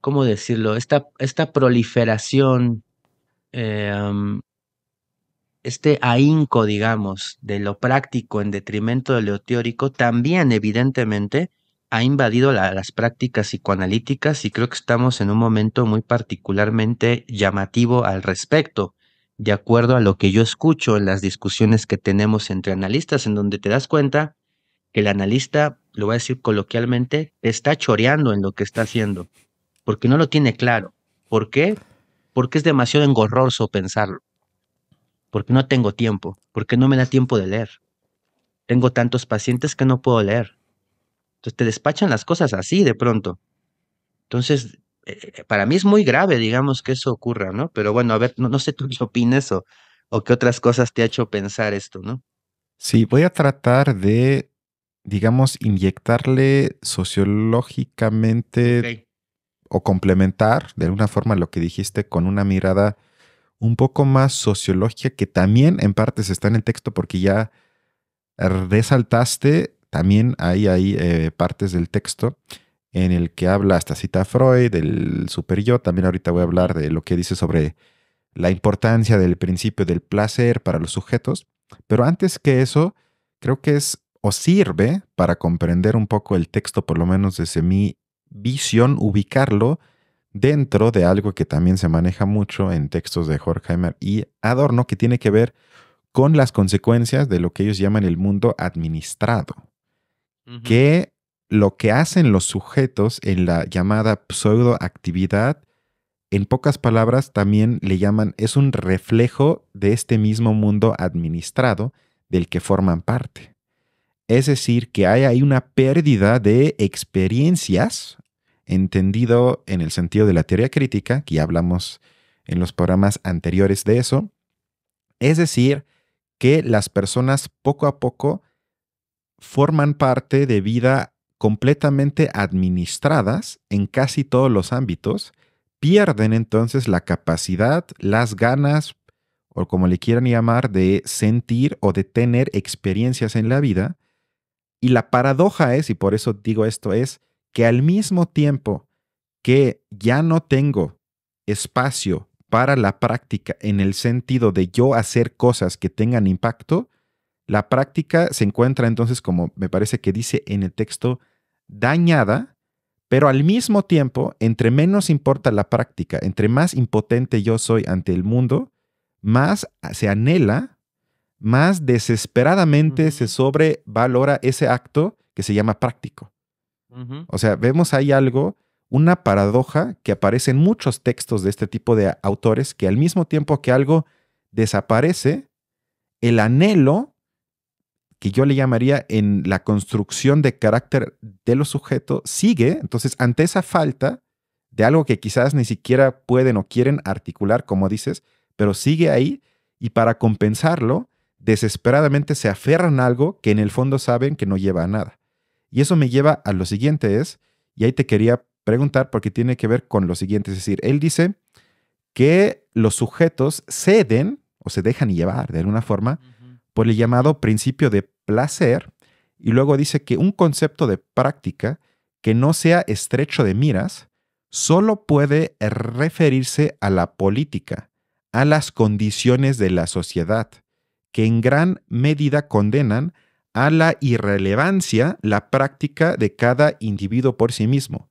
¿cómo decirlo? Esta, esta proliferación este ahínco, digamos, de lo práctico en detrimento de lo teórico, también evidentemente ha invadido las prácticas psicoanalíticas y creo que estamos en un momento muy particularmente llamativo al respecto, de acuerdo a lo que yo escucho en las discusiones que tenemos entre analistas, en donde te das cuenta que el analista, lo voy a decir coloquialmente, está choreando en lo que está haciendo, porque no lo tiene claro. ¿Por qué? Porque es demasiado engorroso pensarlo porque no tengo tiempo, porque no me da tiempo de leer. Tengo tantos pacientes que no puedo leer. Entonces te despachan las cosas así de pronto. Entonces, eh, eh, para mí es muy grave, digamos, que eso ocurra, ¿no? Pero bueno, a ver, no, sé tú qué opinas o, qué otras cosas te ha hecho pensar esto, ¿no? Sí, voy a tratar de, digamos, inyectarle sociológicamente o complementar de alguna forma lo que dijiste con una mirada un poco más sociología, que también en partes está en el texto porque ya resaltaste, también hay, eh, partes del texto en el que habla hasta cita Freud, del super yo, también ahorita voy a hablar de lo que dice sobre la importancia del principio del placer para los sujetos, pero antes que eso, creo que es o sirve para comprender un poco el texto, por lo menos desde mi visión, ubicarlo dentro de algo que también se maneja mucho en textos de Horkheimer y Adorno, que tiene que ver con las consecuencias de lo que ellos llaman el mundo administrado, que lo que hacen los sujetos en la llamada pseudoactividad, en pocas palabras también le llaman, es un reflejo de este mismo mundo administrado del que forman parte. Es decir, que hay ahí una pérdida de experiencias entendido en el sentido de la teoría crítica, que ya hablamos en los programas anteriores de eso, es decir, que las personas poco a poco forman parte de vida completamente administradas en casi todos los ámbitos, pierden entonces la capacidad, las ganas, o como le quieran llamar, de sentir o de tener experiencias en la vida. Y la paradoja es, y por eso digo esto, es que al mismo tiempo que ya no tengo espacio para la práctica en el sentido de yo hacer cosas que tengan impacto, la práctica se encuentra entonces, como me parece que dice en el texto, dañada, pero al mismo tiempo, entre menos importa la práctica, entre más impotente yo soy ante el mundo, más se anhela, más desesperadamente se sobrevalora ese acto que se llama práctico. O sea, vemos ahí algo, una paradoja que aparece en muchos textos de este tipo de autores, que al mismo tiempo que algo desaparece, el anhelo, que yo le llamaría en la construcción de carácter de los sujetos, sigue. Entonces, ante esa falta de algo que quizás ni siquiera pueden o quieren articular, como dices, pero sigue ahí y para compensarlo, desesperadamente se aferran a algo que en el fondo saben que no lleva a nada. Y eso me lleva a lo siguiente es, y ahí te quería preguntar porque tiene que ver con lo siguiente, es decir, él dice que los sujetos ceden o se dejan llevar de alguna forma por el llamado principio de placer y luego dice que un concepto de práctica que no sea estrecho de miras solo puede referirse a la política, a las condiciones de la sociedad, que en gran medida condenan a la irrelevancia la práctica de cada individuo por sí mismo.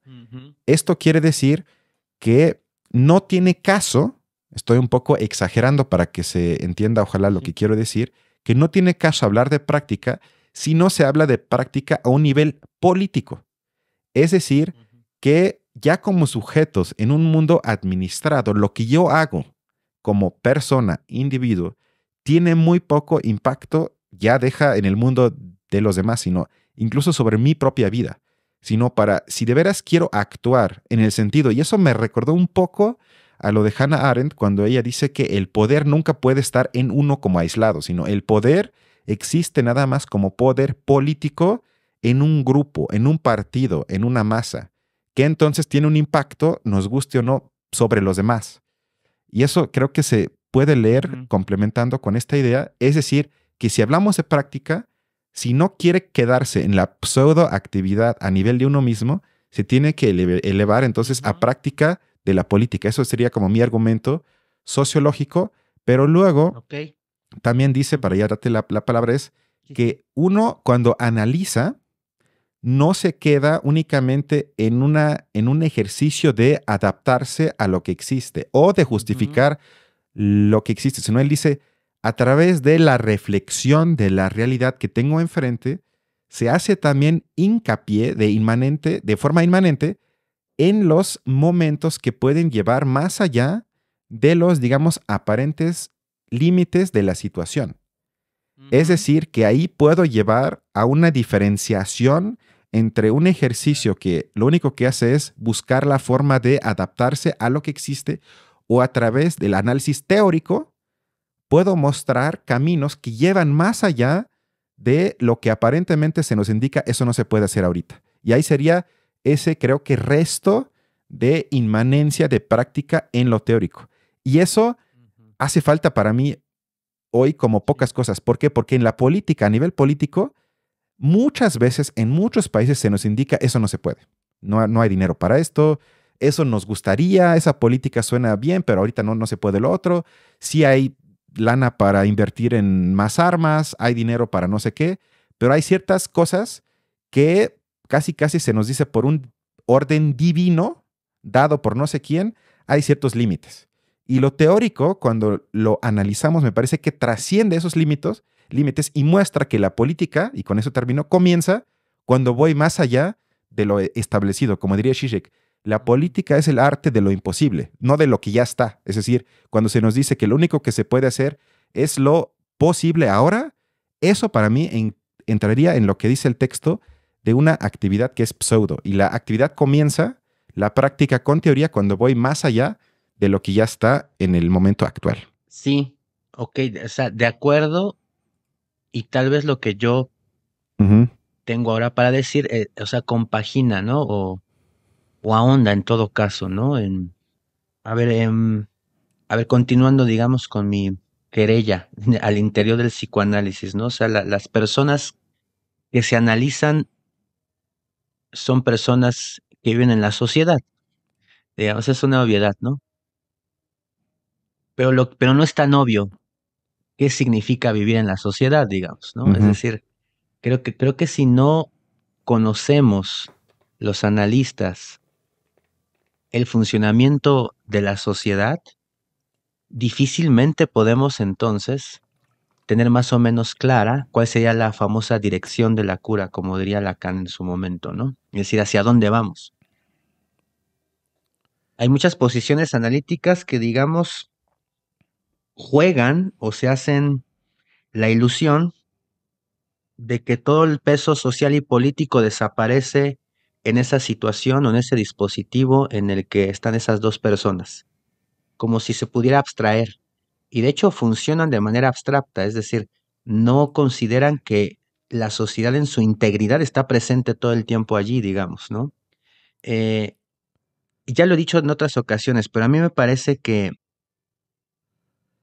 Esto quiere decir que no tiene caso, estoy un poco exagerando para que se entienda ojalá lo que quiero decir, que no tiene caso hablar de práctica si no se habla de práctica a un nivel político. Es decir, que ya como sujetos en un mundo administrado, lo que yo hago como persona, individuo, tiene muy poco impacto ya deja en el mundo de los demás, sino incluso sobre mi propia vida, sino para si de veras quiero actuar en el sentido, y eso me recordó un poco a lo de Hannah Arendt cuando ella dice que el poder nunca puede estar en uno como aislado, sino el poder existe nada más como poder político en un grupo, en un partido, en una masa, que entonces tiene un impacto, nos guste o no, sobre los demás. Y eso creo que se puede leer complementando con esta idea, es decir, que si hablamos de práctica, si no quiere quedarse en la pseudoactividad a nivel de uno mismo, se tiene que elevar entonces a práctica de la política. Eso sería como mi argumento sociológico, pero luego también dice, para ya darte la, palabra, es que uno cuando analiza, no se queda únicamente en, una, en un ejercicio de adaptarse a lo que existe o de justificar lo que existe, sino él dice, a través de la reflexión de la realidad que tengo enfrente, se hace también hincapié de inmanente, de forma inmanente, en los momentos que pueden llevar más allá de los, digamos, aparentes límites de la situación. Es decir, que ahí puedo llevar a una diferenciación entre un ejercicio que lo único que hace es buscar la forma de adaptarse a lo que existe o a través del análisis teórico puedo mostrar caminos que llevan más allá de lo que aparentemente se nos indica, eso no se puede hacer ahorita. Y ahí sería ese, creo que, resto de inmanencia de práctica en lo teórico. Y eso hace falta para mí hoy como pocas cosas. ¿Por qué? Porque en la política, a nivel político, muchas veces en muchos países se nos indica eso no se puede. No, no hay dinero para esto, eso nos gustaría, esa política suena bien, pero ahorita no, no se puede lo otro. Si hay lana para invertir en más armas, hay dinero para no sé qué, pero hay ciertas cosas que casi casi se nos dice por un orden divino dado por no sé quién, hay ciertos límites. Y lo teórico, cuando lo analizamos, me parece que trasciende esos límites, límites y muestra que la política, y con eso termino, comienza cuando voy más allá de lo e-, establecido, como diría Zizek, la política es el arte de lo imposible, no de lo que ya está. Es decir, cuando se nos dice que lo único que se puede hacer es lo posible ahora, eso para mí entraría en lo que dice el texto de una actividad que es pseudo. Y la actividad comienza, la práctica con teoría, cuando voy más allá de lo que ya está en el momento actual. Sí, ok, o sea, de acuerdo. Y tal vez lo que yo tengo ahora para decir, eh, o sea, compagina, ¿no? O, o onda en todo caso, ¿no? a ver, em, a ver, continuando, digamos, con mi querella [laughs] al interior del psicoanálisis, ¿no? O sea, las personas que se analizan son personas que viven en la sociedad. Digamos, es una obviedad, ¿no? Pero, pero no es tan obvio qué significa vivir en la sociedad, digamos, ¿no? Es decir, creo que, creo que si no conocemos los analistas el funcionamiento de la sociedad, difícilmente podemos entonces tener más o menos clara cuál sería la famosa dirección de la cura, como diría Lacan en su momento, ¿no? Es decir, hacia dónde vamos. Hay muchas posiciones analíticas que, digamos, juegan o se hacen la ilusión de que todo el peso social y político desaparece en esa situación o en ese dispositivo en el que están esas dos personas, como si se pudiera abstraer. Y de hecho funcionan de manera abstracta, es decir, no consideran que la sociedad en su integridad está presente todo el tiempo allí, digamos, ¿no? Eh, ya lo he dicho en otras ocasiones, pero a mí me parece que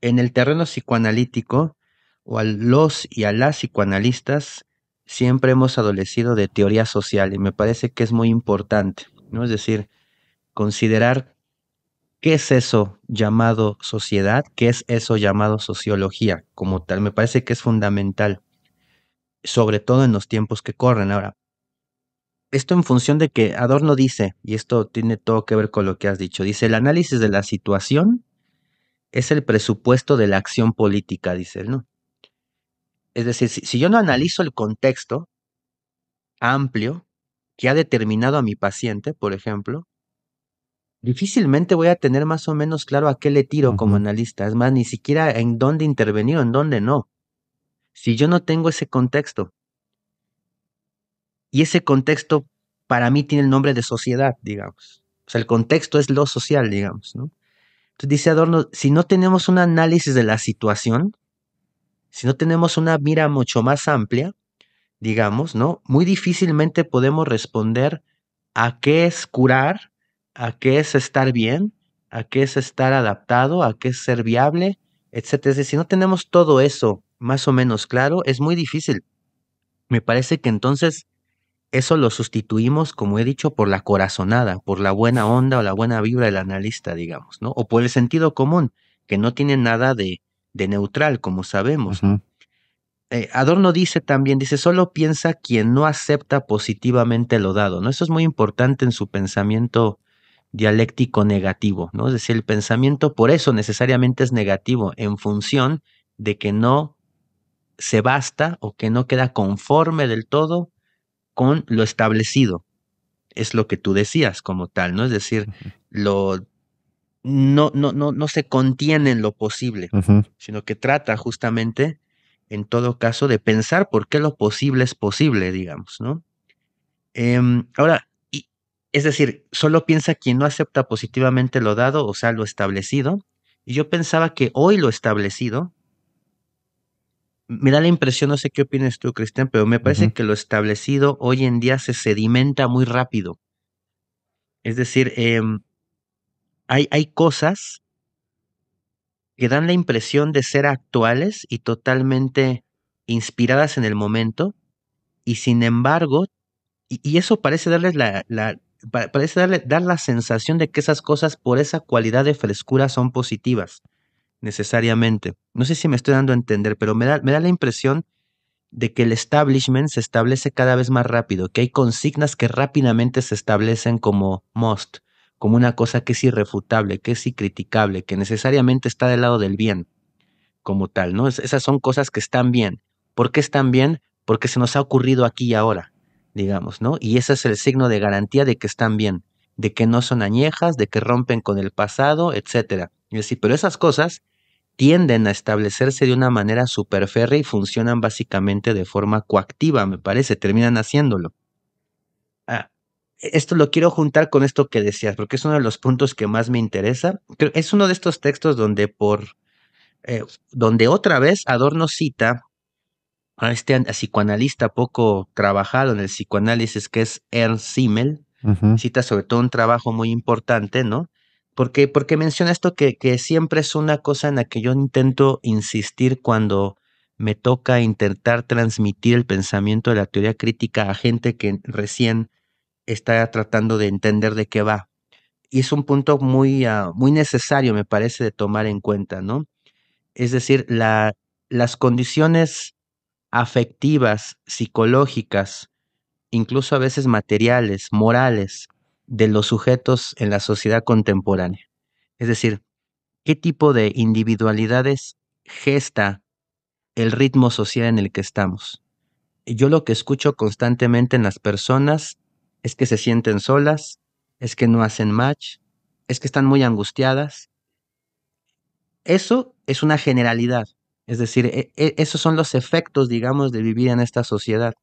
en el terreno psicoanalítico, o a los y a las psicoanalistas, siempre hemos adolecido de teoría social y me parece que es muy importante, ¿no? Es decir, considerar qué es eso llamado sociedad, qué es eso llamado sociología como tal. Me parece que es fundamental, sobre todo en los tiempos que corren. Ahora, esto en función de que Adorno dice, y esto tiene todo que ver con lo que has dicho, dice, el análisis de la situación es el presupuesto de la acción política, dice él, ¿no? Es decir, si, yo no analizo el contexto amplio que ha determinado a mi paciente, por ejemplo, difícilmente voy a tener más o menos claro a qué le tiro como analista. Es más, ni siquiera en dónde intervenir o en dónde no. Si yo no tengo ese contexto, y ese contexto para mí tiene el nombre de sociedad, digamos. O sea, el contexto es lo social, digamos, ¿no? Entonces dice Adorno, si no tenemos un análisis de la situación, si no tenemos una mira mucho más amplia, digamos, ¿no? Muy difícilmente podemos responder a qué es curar, a qué es estar bien, a qué es estar adaptado, a qué es ser viable, etcétera. si no tenemos todo eso más o menos claro, es muy difícil. Me parece que entonces eso lo sustituimos, como he dicho, por la corazonada, por la buena onda o la buena vibra del analista, digamos, ¿no? O por el sentido común, que no tiene nada de, de neutral, como sabemos. Eh, Adorno dice también, dice, solo piensa quien no acepta positivamente lo dado, ¿no? Eso es muy importante en su pensamiento dialéctico negativo, ¿no? Es decir, el pensamiento por eso necesariamente es negativo en función de que no se basta o que no queda conforme del todo con lo establecido. Es lo que tú decías como tal, ¿no? Es decir, lo no, no, no, no se contiene en lo posible, sino que trata justamente, en todo caso, de pensar por qué lo posible es posible, digamos, ¿no? Em, ahora, es decir, solo piensa quien no acepta positivamente lo dado, o sea, lo establecido, y yo pensaba que hoy lo establecido, me da la impresión, no sé qué opinas tú, Cristian, pero me parece que lo establecido hoy en día se sedimenta muy rápido. Es decir, em, hay, cosas que dan la impresión de ser actuales y totalmente inspiradas en el momento, y sin embargo, y, eso parece darles la, parece darle, dar la sensación de que esas cosas por esa cualidad de frescura son positivas, necesariamente. No sé si me estoy dando a entender, pero me da, me da la impresión de que el establishment se establece cada vez más rápido, que hay consignas que rápidamente se establecen como must, como una cosa que es irrefutable, que es incriticable, que necesariamente está del lado del bien como tal, ¿no? Es, esas son cosas que están bien. ¿Por qué están bien? Porque se nos ha ocurrido aquí y ahora, digamos, ¿no? Y ese es el signo de garantía de que están bien, de que no son añejas, de que rompen con el pasado, etcétera. Es decir, pero esas cosas tienden a establecerse de una manera superférrea y funcionan básicamente de forma coactiva, me parece, terminan haciéndolo esto lo quiero juntar con esto que decías, porque es uno de los puntos que más me interesa. Es uno de estos textos donde por, eh, donde otra vez Adorno cita a este psicoanalista poco trabajado en el psicoanálisis que es Ernst Simmel, cita sobre todo un trabajo muy importante, ¿no? Porque, porque menciona esto que, que siempre es una cosa en la que yo intento insistir cuando me toca intentar transmitir el pensamiento de la teoría crítica a gente que recién está tratando de entender de qué va. Y es un punto muy, ah, muy necesario, me parece, de tomar en cuenta, ¿no? Es decir, la, las condiciones afectivas, psicológicas, incluso a veces materiales, morales, de los sujetos en la sociedad contemporánea. Es decir, ¿qué tipo de individualidades gesta el ritmo social en el que estamos? Yo lo que escucho constantemente en las personas es que se sienten solas, es que no hacen match, es que están muy angustiadas. Eso es una generalidad, es decir, e, e, esos son los efectos, digamos, de vivir en esta sociedad.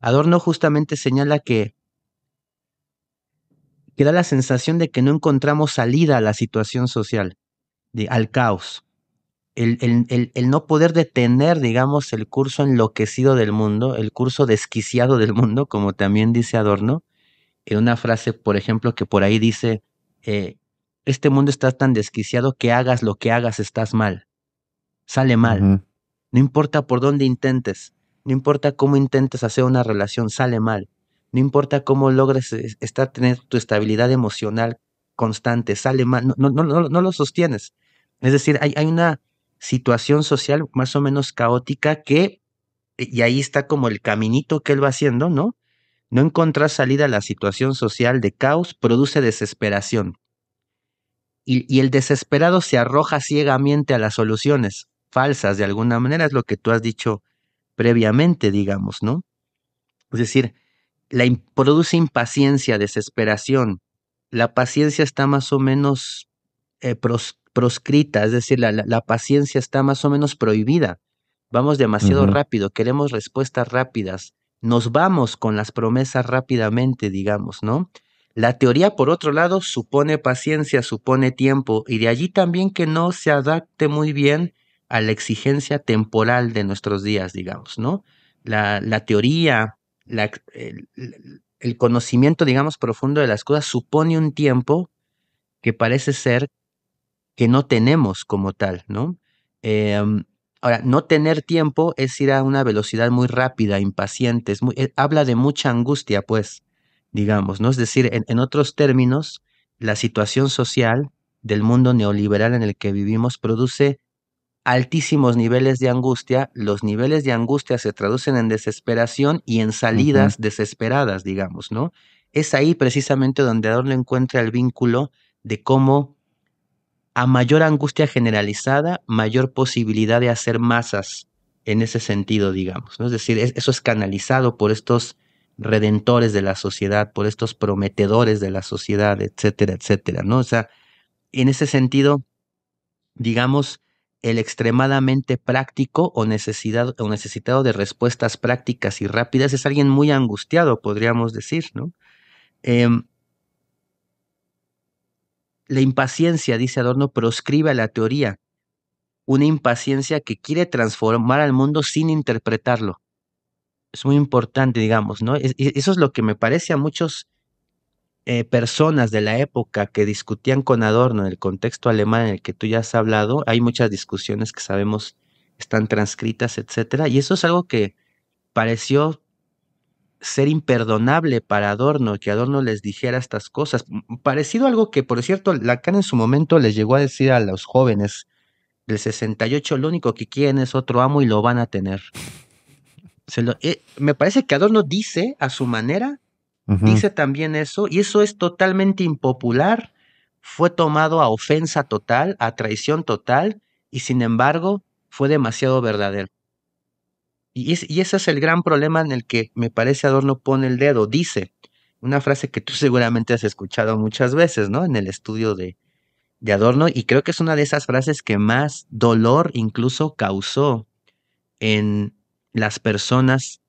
Adorno justamente señala que, que da la sensación de que no encontramos salida a la situación social, de, al caos el, el, no poder detener, digamos, el curso enloquecido del mundo, el curso desquiciado del mundo, como también dice Adorno, en una frase, por ejemplo, que por ahí dice, eh, este mundo está tan desquiciado que hagas lo que hagas, estás mal, sale mal. No importa por dónde intentes, no importa cómo intentes hacer una relación, sale mal. No importa cómo logres estar, tener tu estabilidad emocional constante, sale mal, no, no, no, no lo sostienes. Es decir, hay, una, situación social más o menos caótica que, eh, y ahí está como el caminito que él va haciendo, ¿no? No encontrar salida a la situación social de caos produce desesperación. Y, el desesperado se arroja ciegamente a las soluciones falsas, de alguna manera, es lo que tú has dicho previamente, digamos, ¿no? Es decir, la produce impaciencia, desesperación. La paciencia está más o menos eh, proscrita, es decir, la, paciencia está más o menos prohibida. Vamos demasiado rápido, queremos respuestas rápidas, nos vamos con las promesas rápidamente, digamos, ¿no? La teoría, por otro lado, supone paciencia, supone tiempo, y de allí también que no se adapte muy bien a la exigencia temporal de nuestros días, digamos, ¿no? La, la teoría, el, conocimiento, digamos, profundo de las cosas supone un tiempo que parece ser que no tenemos como tal, ¿no? Em, ahora, no tener tiempo es ir a una velocidad muy rápida, impaciente, eh, habla de mucha angustia, pues, digamos, ¿no? Es decir, en, otros términos, la situación social del mundo neoliberal en el que vivimos produce altísimos niveles de angustia, los niveles de angustia se traducen en desesperación y en salidas desesperadas, digamos, ¿no? Es ahí precisamente donde Adorno encuentra el vínculo de cómo a mayor angustia generalizada, mayor posibilidad de hacer masas en ese sentido, digamos. ¿no? Es decir, eso es canalizado por estos redentores de la sociedad, por estos prometedores de la sociedad, etcétera, etcétera, ¿no? O sea, en ese sentido, digamos, el extremadamente práctico o, necesidad, o necesitado de respuestas prácticas y rápidas es alguien muy angustiado, podríamos decir, ¿no? Em, la impaciencia, dice Adorno, proscribe a la teoría, una impaciencia que quiere transformar al mundo sin interpretarlo. Es muy importante, digamos, ¿no? eso es lo que me parece a muchos eh, personas de la época que discutían con Adorno en el contexto alemán en el que tú ya has hablado, hay muchas discusiones que sabemos están transcritas, etcétera, y eso es algo que pareció ser imperdonable para Adorno, que Adorno les dijera estas cosas, parecido a algo que, por cierto, Lacan en su momento les llegó a decir a los jóvenes del 68, lo único que quieren es otro amo y lo van a tener. Eh, me parece que Adorno dice a su manera, dice también eso, y eso es totalmente impopular, fue tomado a ofensa total, a traición total, y sin embargo fue demasiado verdadero. Y, ese es el gran problema en el que me parece Adorno pone el dedo. Dice, una frase que tú [laughs] seguramente has escuchado muchas veces, ¿no? En el estudio de, de Adorno, y creo que es una de esas frases que más dolor incluso causó en las personas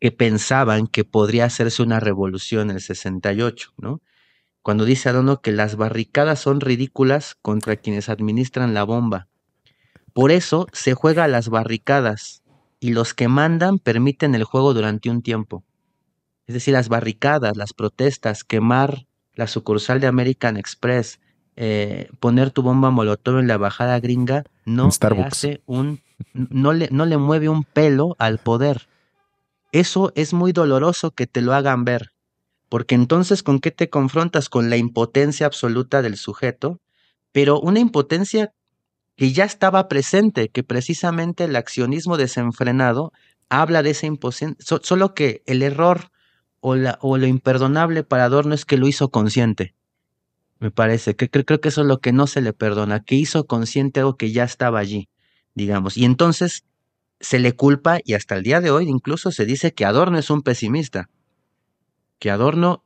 que pensaban que podría hacerse una revolución en el 68, ¿no? Cuando dice Adorno que las barricadas son ridículas contra quienes administran la bomba. Por eso se juega a las barricadas, y los que mandan permiten el juego durante un tiempo. Es decir, las barricadas, las protestas, quemar la sucursal de American Express, eh, poner tu bomba molotov en la bajada gringa, no hace un, no le, no le mueve un pelo al poder. Eso es muy doloroso que te lo hagan ver, porque entonces con qué te confrontas con la impotencia absoluta del sujeto, pero una impotencia que ya estaba presente, que precisamente el accionismo desenfrenado habla de ese imposible, solo que el error o, lo imperdonable para Adorno es que lo hizo consciente. Me parece que, creo que eso es lo que no se le perdona, que hizo consciente algo que ya estaba allí, digamos. Y entonces se le culpa y hasta el día de hoy incluso se dice que Adorno es un pesimista, que Adorno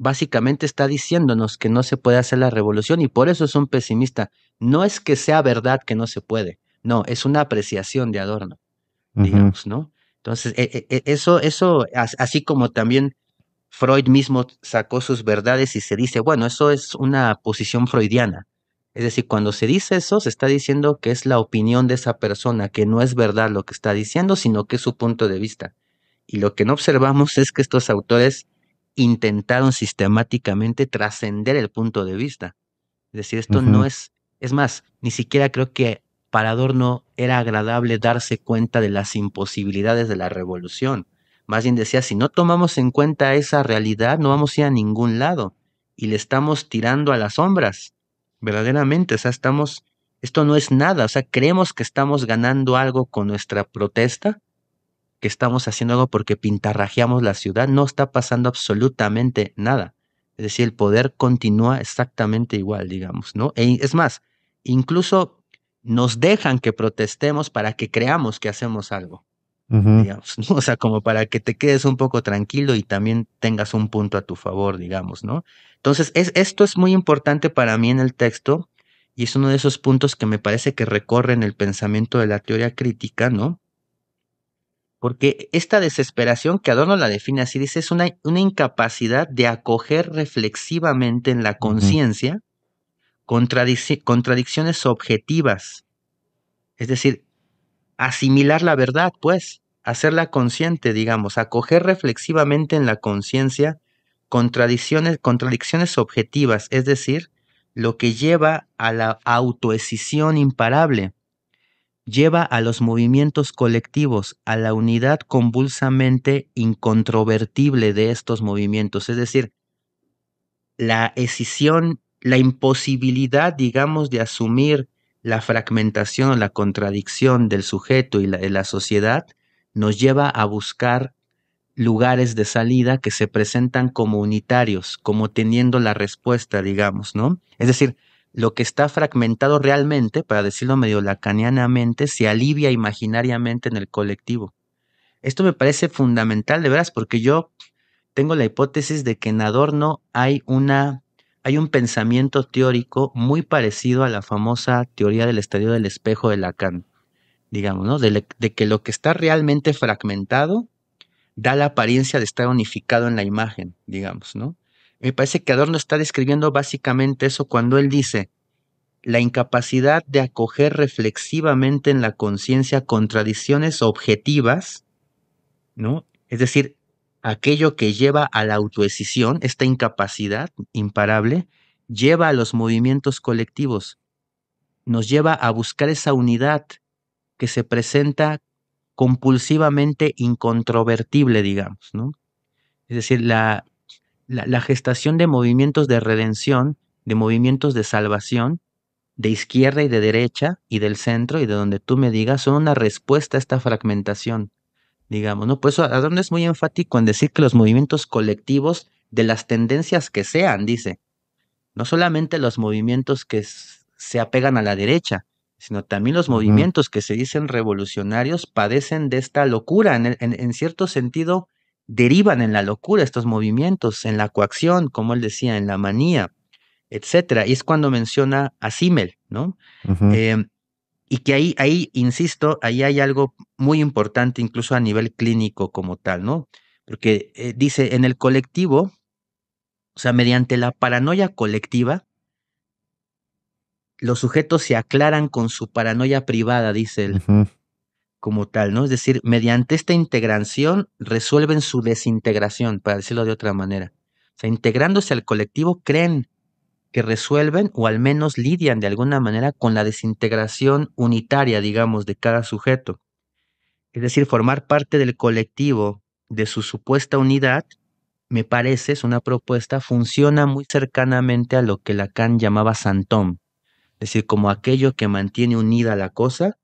básicamente está diciéndonos que no se puede hacer la revolución y por eso es un pesimista. No es que sea verdad que no se puede, no, es una apreciación de Adorno, digamos, ¿no? Entonces, e, e, e, eso, eso, así como también Freud mismo sacó sus verdades y se dice, bueno, eso es una posición freudiana. Es decir, cuando se dice eso, se está diciendo que es la opinión de esa persona, que no es verdad lo que está diciendo, sino que es su punto de vista. Y lo que no observamos [laughs] es que estos autores intentaron sistemáticamente trascender el punto de vista. Es decir, esto no es, es más, ni siquiera creo que para Adorno era agradable darse cuenta de las imposibilidades de la revolución. Más bien decía, si no tomamos en cuenta esa realidad, no vamos a ir a ningún lado y le estamos tirando a las sombras. Verdaderamente, o sea, estamos, esto no es nada, o sea, creemos que estamos ganando algo con nuestra protesta, que estamos haciendo algo porque pintarrajeamos la ciudad, no está pasando absolutamente nada. Es decir, el poder continúa exactamente igual, digamos, ¿no? E es más, incluso nos dejan que protestemos para que creamos que hacemos algo, digamos, ¿no? O sea, como para que te quedes un poco tranquilo y también tengas un punto a tu favor, digamos, ¿no? Entonces, esto es muy importante para mí en el texto y es uno de esos puntos que me parece que recorren el pensamiento de la teoría crítica, ¿no? porque esta desesperación que Adorno la define así, dice, es una, incapacidad de acoger reflexivamente en la conciencia contradicciones objetivas. Es decir, asimilar la verdad, pues, hacerla consciente, digamos, acoger reflexivamente en la conciencia contradicciones, contradicciones objetivas, es decir, lo que lleva a la autoescisión imparable lleva a los movimientos colectivos a la unidad convulsamente incontrovertible de estos movimientos, es decir, la escisión, la imposibilidad, digamos, de asumir la fragmentación o la contradicción del sujeto y la, de la sociedad, nos lleva a buscar lugares de salida que se presentan como unitarios, como teniendo la respuesta, digamos, ¿no? Es decir, lo que está fragmentado realmente, para decirlo medio lacanianamente, se alivia imaginariamente en el colectivo. Esto me parece fundamental, de veras, porque yo tengo la hipótesis de que en Adorno hay una hay un pensamiento teórico muy parecido a la famosa teoría del estadio del espejo de Lacan, digamos, ¿no? De, de que lo que está realmente fragmentado da la apariencia de estar unificado en la imagen, digamos, ¿no? Me parece que Adorno está describiendo básicamente eso cuando él dice, la incapacidad de acoger reflexivamente en la conciencia contradicciones objetivas, ¿no? Es decir, aquello que lleva a la autoescisión, esta incapacidad imparable, lleva a los movimientos colectivos, nos lleva a buscar esa unidad que se presenta compulsivamente incontrovertible, digamos, ¿no? Es decir, la, la, gestación de movimientos de redención, de movimientos de salvación, de izquierda y de derecha y del centro y de donde tú me digas, son una respuesta a esta fragmentación, digamos, ¿no? Pues Adorno es muy enfático en decir que los movimientos colectivos de las tendencias que sean, dice, no solamente los movimientos que se apegan a la derecha, sino también los movimientos que se dicen revolucionarios padecen de esta locura, en cierto sentido, derivan en la locura estos movimientos, en la coacción, como él decía, en la manía, etcétera. Y es cuando menciona a Simmel, ¿no? Eh, y que ahí, ahí, insisto, ahí hay algo muy importante, incluso a nivel clínico como tal, ¿no? Porque eh, dice, en el colectivo, o sea, mediante la paranoia colectiva, los sujetos se aclaran con su paranoia privada, dice él como tal, ¿no? Es decir, mediante esta integración resuelven su desintegración, para decirlo de otra manera. O sea, integrándose al colectivo, creen que resuelven o al menos lidian de alguna manera con la desintegración unitaria, digamos, de cada sujeto. Es decir, formar parte del colectivo, de su supuesta unidad, me parece, es una propuesta, funciona muy cercanamente a lo que Lacan llamaba Santón, es decir, como aquello que mantiene unida la cosa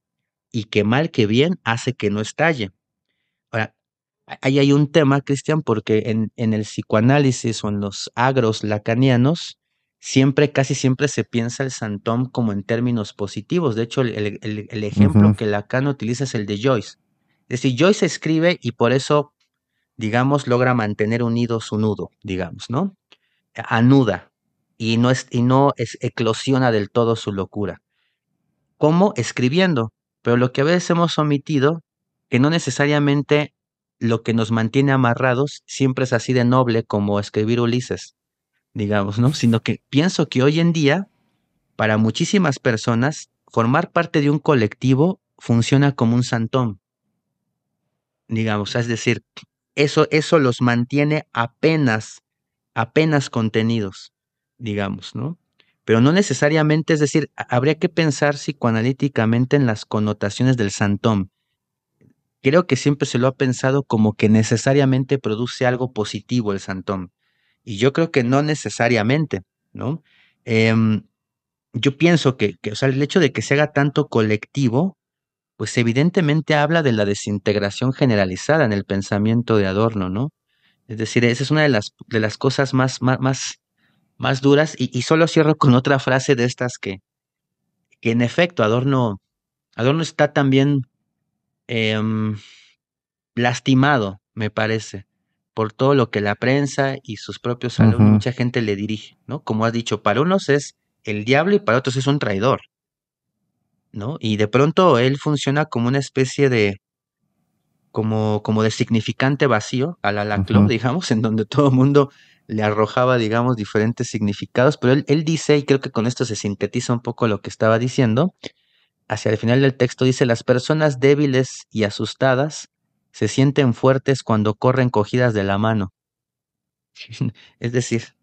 y que mal que bien hace que no estalle. Ahora, ahí hay un tema, Cristian, porque en, el psicoanálisis o en los agros lacanianos, siempre, casi siempre se piensa el Santón como en términos positivos. De hecho, el, ejemplo que Lacan utiliza es el de Joyce. Es decir, Joyce escribe y por eso, digamos, logra mantener unido su nudo, digamos, ¿no? Anuda y no, es, y no es, eclosiona del todo su locura. ¿Cómo? Escribiendo. Pero lo que a veces hemos omitido, que no necesariamente lo que nos mantiene amarrados siempre es así de noble como escribir Ulises, digamos, ¿no? Sino que pienso que hoy en día, para muchísimas personas, formar parte de un colectivo funciona como un santón. Digamos, es decir, eso, eso los mantiene apenas, apenas contenidos, digamos, ¿no? pero no necesariamente, es decir, habría que pensar psicoanalíticamente en las connotaciones del santón. Creo que siempre se lo ha pensado como que necesariamente produce algo positivo el santón. Y yo creo que no necesariamente, ¿no? Em, yo pienso que, o sea, el hecho de que se haga tanto colectivo, pues evidentemente habla de la desintegración generalizada en el pensamiento de Adorno, ¿no? Es decir, esa es una de las, de las cosas más, más más duras. Y, solo cierro con otra frase de estas que, en efecto, Adorno, Adorno está también em, lastimado, me parece, por todo lo que la prensa y sus propios alumnos, mucha gente le dirige, ¿no? Como has dicho, para unos es el diablo y para otros es un traidor, ¿no? Y de pronto él funciona como una especie de, como, como de significante vacío, Al la digamos, en donde todo el mundo le arrojaba, digamos, diferentes significados, pero él, dice, y creo que con esto se sintetiza un poco lo que estaba diciendo, hacia el final del texto dice, las personas débiles y asustadas se sienten fuertes cuando corren cogidas de la mano. [laughs] es decir,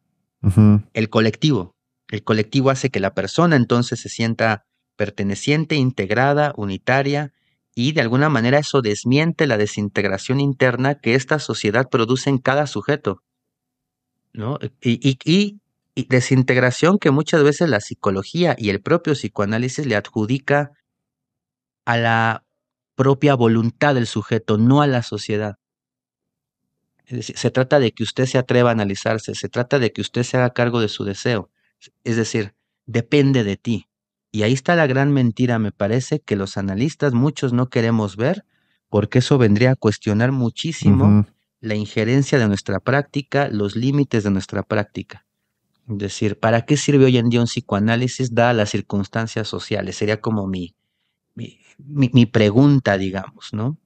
el colectivo. El colectivo hace que la persona entonces se sienta perteneciente, integrada, unitaria, y de alguna manera eso desmiente la desintegración interna que esta sociedad produce en cada sujeto. ¿no? Y, y, desintegración que muchas veces la psicología y el propio psicoanálisis le adjudica a la propia voluntad del sujeto, no a la sociedad. se trata de que usted se atreva a analizarse, se trata de que usted se haga cargo de su deseo. Es decir, depende de ti. Y ahí está la gran mentira, me parece, que los analistas muchos no queremos ver, porque eso vendría a cuestionar muchísimo la injerencia de nuestra práctica, los límites de nuestra práctica. Es decir, ¿para qué sirve hoy en día un psicoanálisis dadas las circunstancias sociales? Sería como mi, mi, pregunta, digamos, ¿no?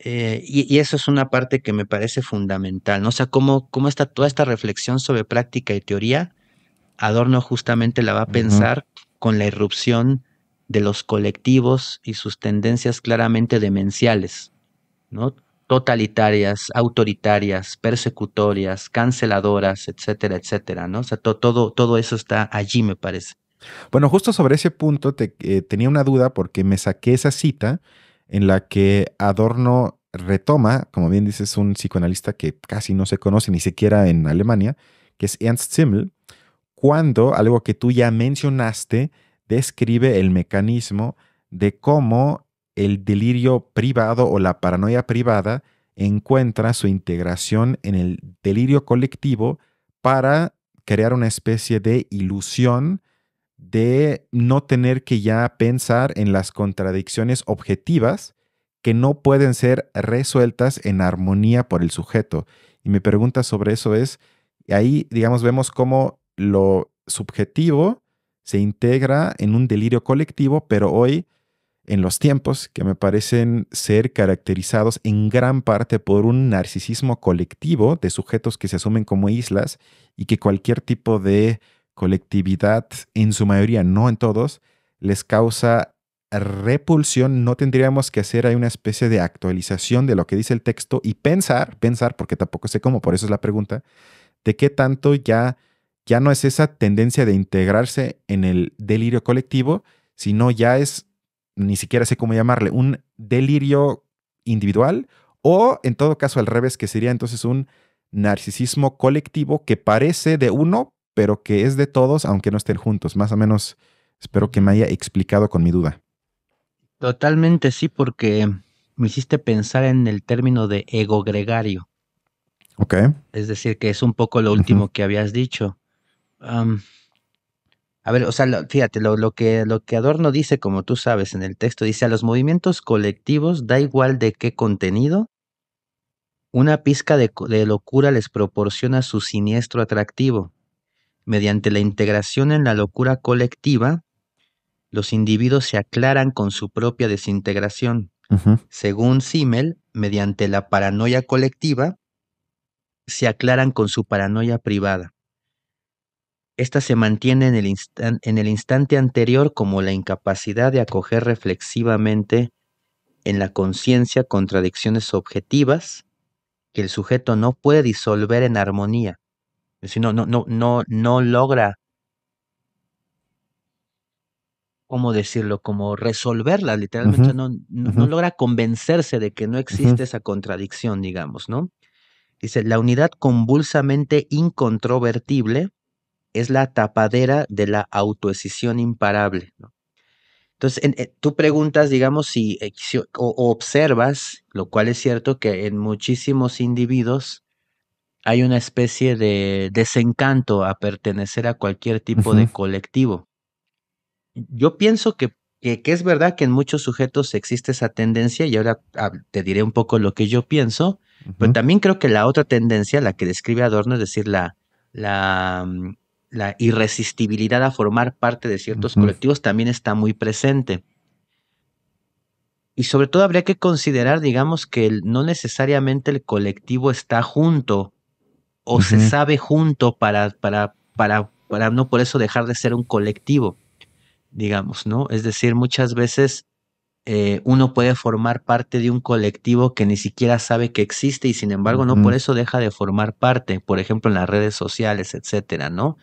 Eh, y, eso es una parte que me parece fundamental, ¿no? O sea, cómo, cómo está toda esta reflexión sobre práctica y teoría, Adorno justamente la va a pensar con la irrupción de los colectivos y sus tendencias claramente demenciales, ¿no? totalitarias, autoritarias, persecutorias, canceladoras, etcétera, etcétera, ¿no? O sea, todo, todo eso está allí, me parece. Bueno, justo sobre ese punto eh, tenía una duda porque me saqué esa cita en la que Adorno retoma, como bien dices, un psicoanalista que casi no se conoce ni siquiera en Alemania, que es Ernst Simmel, cuando algo que tú ya mencionaste describe el mecanismo de cómo el delirio privado o la paranoia privada encuentra su integración en el delirio colectivo para crear una especie de ilusión de no tener que ya pensar en las contradicciones objetivas que no pueden ser resueltas en armonía por el sujeto. Y mi pregunta sobre eso es, ahí, digamos, vemos cómo lo subjetivo se integra en un delirio colectivo, pero hoy en los tiempos que me parecen ser caracterizados en gran parte por un narcisismo colectivo de sujetos que se asumen como islas y que cualquier tipo de colectividad, en su mayoría, no en todos, les causa repulsión. No tendríamos que hacer ahí una especie de actualización de lo que dice el texto y pensar, pensar, porque tampoco sé cómo, por eso es la pregunta, de qué tanto ya, ya no es esa tendencia de integrarse en el delirio colectivo, sino ya es ni siquiera sé cómo llamarle, un delirio individual o en todo caso al revés, que sería entonces un narcisismo colectivo que parece de uno, pero que es de todos, aunque no estén juntos. Más o menos espero que me haya explicado con mi duda. Totalmente sí, porque me hiciste pensar en el término de ego gregario. Ok. Es decir, que es un poco lo último que habías dicho. A ver, o sea, fíjate, lo, que, lo que Adorno dice, como tú sabes en el texto, dice, a los movimientos colectivos da igual de qué contenido, una pizca de, locura les proporciona su siniestro atractivo. Mediante la integración en la locura colectiva, los individuos se aclaran con su propia desintegración. Según Simmel, mediante la paranoia colectiva, se aclaran con su paranoia privada. Esta se mantiene en el, instante anterior como la incapacidad de acoger reflexivamente en la conciencia contradicciones objetivas que el sujeto no puede disolver en armonía. Es decir, no, no, no, no, no logra, ¿cómo decirlo? Como resolverla, literalmente no, no, logra convencerse de que no existe esa contradicción, digamos, ¿no? Dice, la unidad convulsamente incontrovertible es la tapadera de la autoescisión imparable. Entonces, eh, tú preguntas, digamos, si, eh, o, observas, lo cual es cierto que en muchísimos individuos hay una especie de desencanto a pertenecer a cualquier tipo de colectivo. Yo pienso que, es verdad que en muchos sujetos existe esa tendencia y ahora te diré un poco lo que yo pienso, pero también creo que la otra tendencia, la que describe Adorno, es decir, la, mm, la irresistibilidad a formar parte de ciertos colectivos también está muy presente. Y sobre todo habría que considerar, digamos, que no necesariamente el colectivo está junto o se sabe junto para, para, para, no por eso dejar de ser un colectivo, digamos, ¿no? Es decir, muchas veces eh, uno puede formar parte de un colectivo que ni siquiera sabe que existe y sin embargo no por eso deja de formar parte, por ejemplo en las redes sociales, etcétera, ¿no?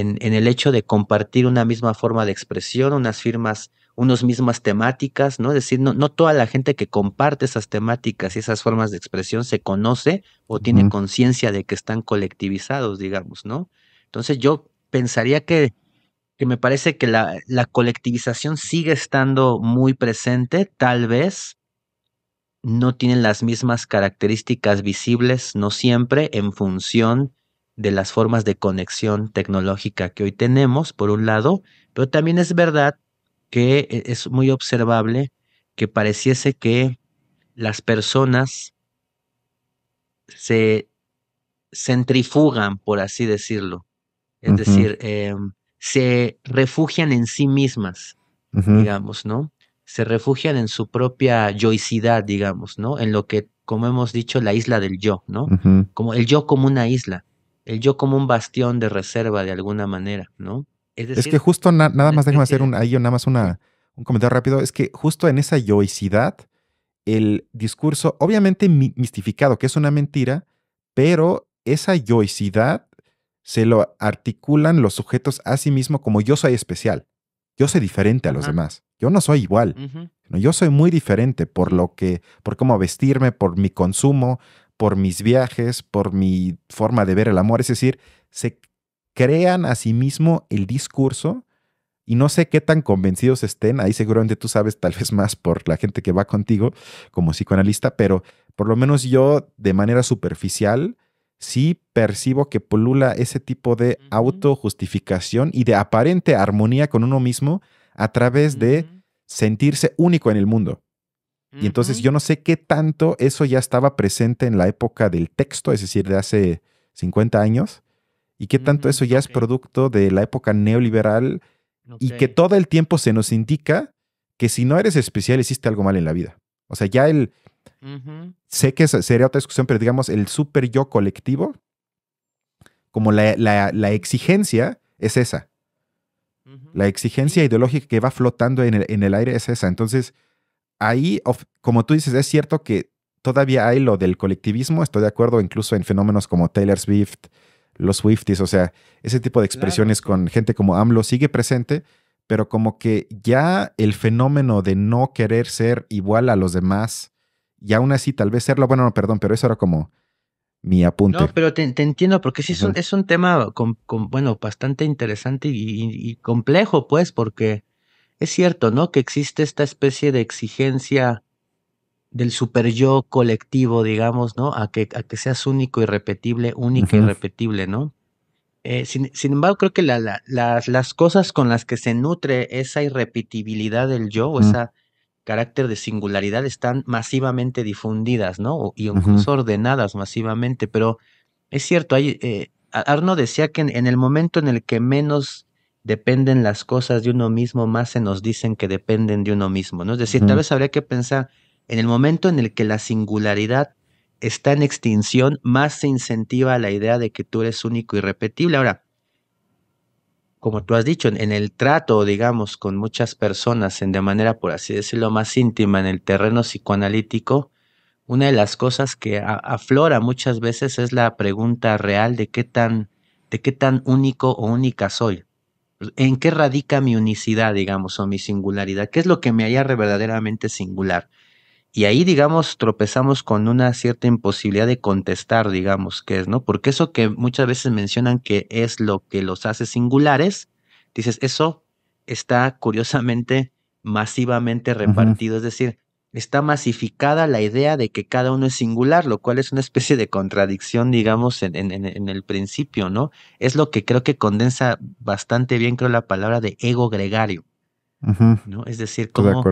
en, el hecho de compartir una misma forma de expresión, unas firmas, unas mismas temáticas, ¿no? Es decir, no, no toda la gente que comparte esas temáticas y esas formas de expresión se conoce o tiene conciencia de que están colectivizados, digamos, ¿no? Entonces yo pensaría que, que me parece que la, la colectivización sigue estando muy presente, tal vez, no tienen las mismas características visibles, no siempre, en función de las formas de conexión tecnológica que hoy tenemos, por un lado, pero también es verdad que e, es muy observable que pareciese que las personas se centrifugan, por así decirlo. Es decir, em, se refugian en sí mismas, digamos, ¿no? Se refugian en su propia yoicidad, digamos, ¿no? En lo que, como hemos dicho, la isla del yo, ¿no? Como el yo como una isla el yo como un bastión de reserva de alguna manera, ¿no? Es, que justo nada más, déjame hacer un, ahí nada más una, un comentario rápido, es que justo en esa yoicidad, el discurso, obviamente mistificado, que es una mentira, pero esa yoicidad se lo articulan los sujetos a sí mismo como yo soy especial, yo soy diferente a los demás, yo no soy igual, yo soy muy diferente por lo que, por cómo vestirme, por mi consumo, por mis viajes, por mi forma de ver el amor. Es decir, se crean a sí mismo el discurso y no sé qué tan convencidos estén. Ahí seguramente tú sabes tal vez más por la gente que va contigo como psicoanalista, pero por lo menos yo de manera superficial sí percibo que polula ese tipo de autojustificación y de aparente armonía con uno mismo a través de sentirse único en el mundo. Y entonces yo no sé qué tanto eso ya estaba presente en la época del texto, es decir, de hace 50 años, y qué tanto eso ya es producto de la época neoliberal y que todo el tiempo se nos indica que si no eres especial hiciste algo mal en la vida. O sea, ya el... Sé que sería otra discusión, pero digamos, el super yo colectivo, como la, la exigencia es esa. La exigencia ideológica que va flotando en el, en el aire es esa. Entonces, ahí, como tú dices, es cierto que todavía hay lo del colectivismo, estoy de acuerdo incluso en fenómenos como Taylor Swift, los Swifties, o sea, ese tipo de expresiones con gente como AMLO sigue presente, pero como que ya el fenómeno de no querer ser igual a los demás y aún así tal vez serlo, bueno, no, perdón, pero eso era como mi apunte. No, pero te, entiendo, porque sí es, un, tema, con, bueno, bastante interesante y complejo, pues, porque es cierto, ¿no? Que existe esta especie de exigencia del super yo colectivo, digamos, ¿no? A que, que seas único y repetible, único y repetible, ¿no? Eh, sin, embargo, creo que las, cosas con las que se nutre esa irrepetibilidad del yo o ese esa carácter de singularidad están masivamente difundidas, ¿no? y incluso ordenadas masivamente, pero es cierto, hay, eh, Arno decía que en, el momento en el que menos dependen las cosas de uno mismo, más se nos dicen que dependen de uno mismo, ¿no? Es decir, tal vez habría que pensar en el momento en el que la singularidad está en extinción, más se incentiva la idea de que tú eres único y repetible. Ahora, como tú has dicho, en el trato, digamos, con muchas personas, en de manera, por así decirlo, más íntima, en el terreno psicoanalítico, una de las cosas que aflora muchas veces es la pregunta real de qué tan, de qué tan único o única soy en qué radica mi unicidad, digamos, o mi singularidad, qué es lo que me halla verdaderamente singular. Y ahí, digamos, tropezamos con una cierta imposibilidad de contestar, digamos, qué es, ¿no? Porque eso que muchas veces mencionan que es lo que los hace singulares, dices, eso está curiosamente masivamente repartido, es decir, está masificada la idea de que cada uno es singular, lo cual es una especie de contradicción, digamos, en, el principio, ¿no? Es lo que creo que condensa bastante bien, creo, la palabra de ego gregario, ¿no? Es decir, como,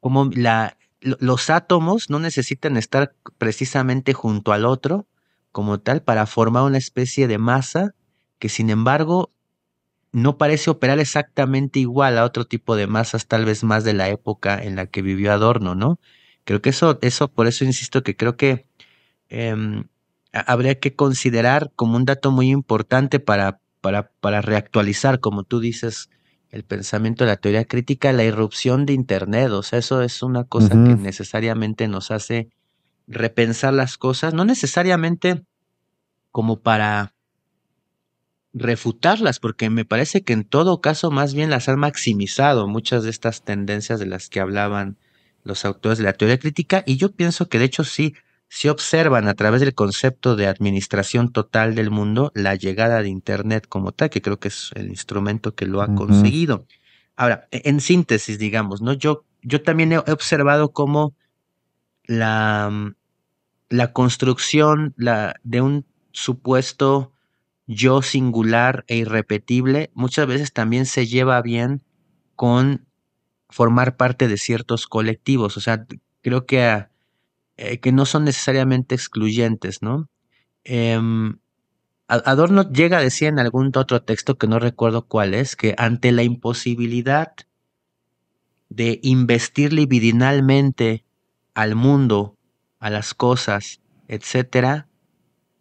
como la, los átomos no necesitan estar precisamente junto al otro como tal para formar una especie de masa que sin embargo no parece operar exactamente igual a otro tipo de masas, tal vez más de la época en la que vivió Adorno, ¿no? Creo que eso, eso por eso insisto que creo que em, habría que considerar como un dato muy importante para, para, para reactualizar, como tú dices, el pensamiento de la teoría crítica, la irrupción de Internet. O sea, eso es una cosa que necesariamente nos hace repensar las cosas, no necesariamente como para refutarlas, porque me parece que en todo caso más bien las han maximizado muchas de estas tendencias de las que hablaban los autores de la teoría crítica, y yo pienso que de hecho sí, sí observan a través del concepto de administración total del mundo la llegada de Internet como tal, que creo que es el instrumento que lo ha conseguido. Ahora, e, en síntesis, digamos, ¿no? Yo, yo también he observado cómo la, mm, la construcción la, de un supuesto yo singular e irrepetible muchas veces también se lleva bien con formar parte de ciertos colectivos. O sea, creo que, eh, que no son necesariamente excluyentes, ¿no? Em, Adorno llega a decir en algún otro texto que no recuerdo cuál es, que ante la imposibilidad de investir libidinalmente al mundo, a las cosas, etcétera,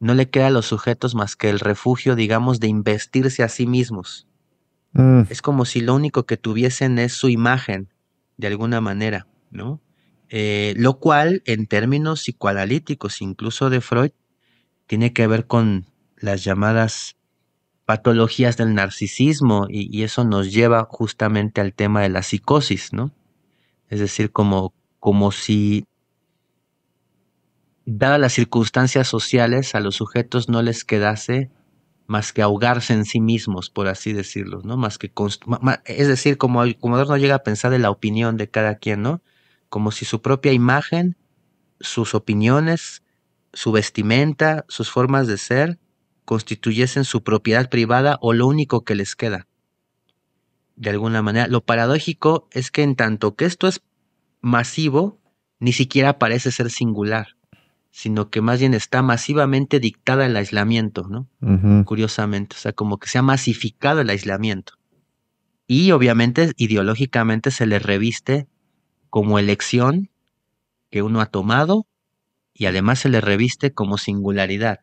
no le queda a los sujetos más que el refugio, digamos, de investirse a sí mismos. Mm. Es como si lo único que tuviesen es su imagen, de alguna manera, ¿no? Eh, lo cual, en términos psicoanalíticos, incluso de Freud, tiene que ver con las llamadas patologías del narcisismo y, eso nos lleva justamente al tema de la psicosis, ¿no? Es decir, como, como si dadas las circunstancias sociales, a los sujetos no les quedase más que ahogarse en sí mismos, por así decirlo, ¿no? Más que es decir, como, el como no llega a pensar en la opinión de cada quien, ¿no? Como si su propia imagen, sus opiniones, su vestimenta, sus formas de ser, constituyesen su propiedad privada o lo único que les queda. De alguna manera, lo paradójico es que en tanto que esto es masivo, ni siquiera parece ser singular sino que más bien está masivamente dictada el aislamiento, ¿no? Curiosamente, o sea, como que se ha masificado el aislamiento. Y obviamente ideológicamente se le reviste como elección que uno ha tomado y además se le reviste como singularidad.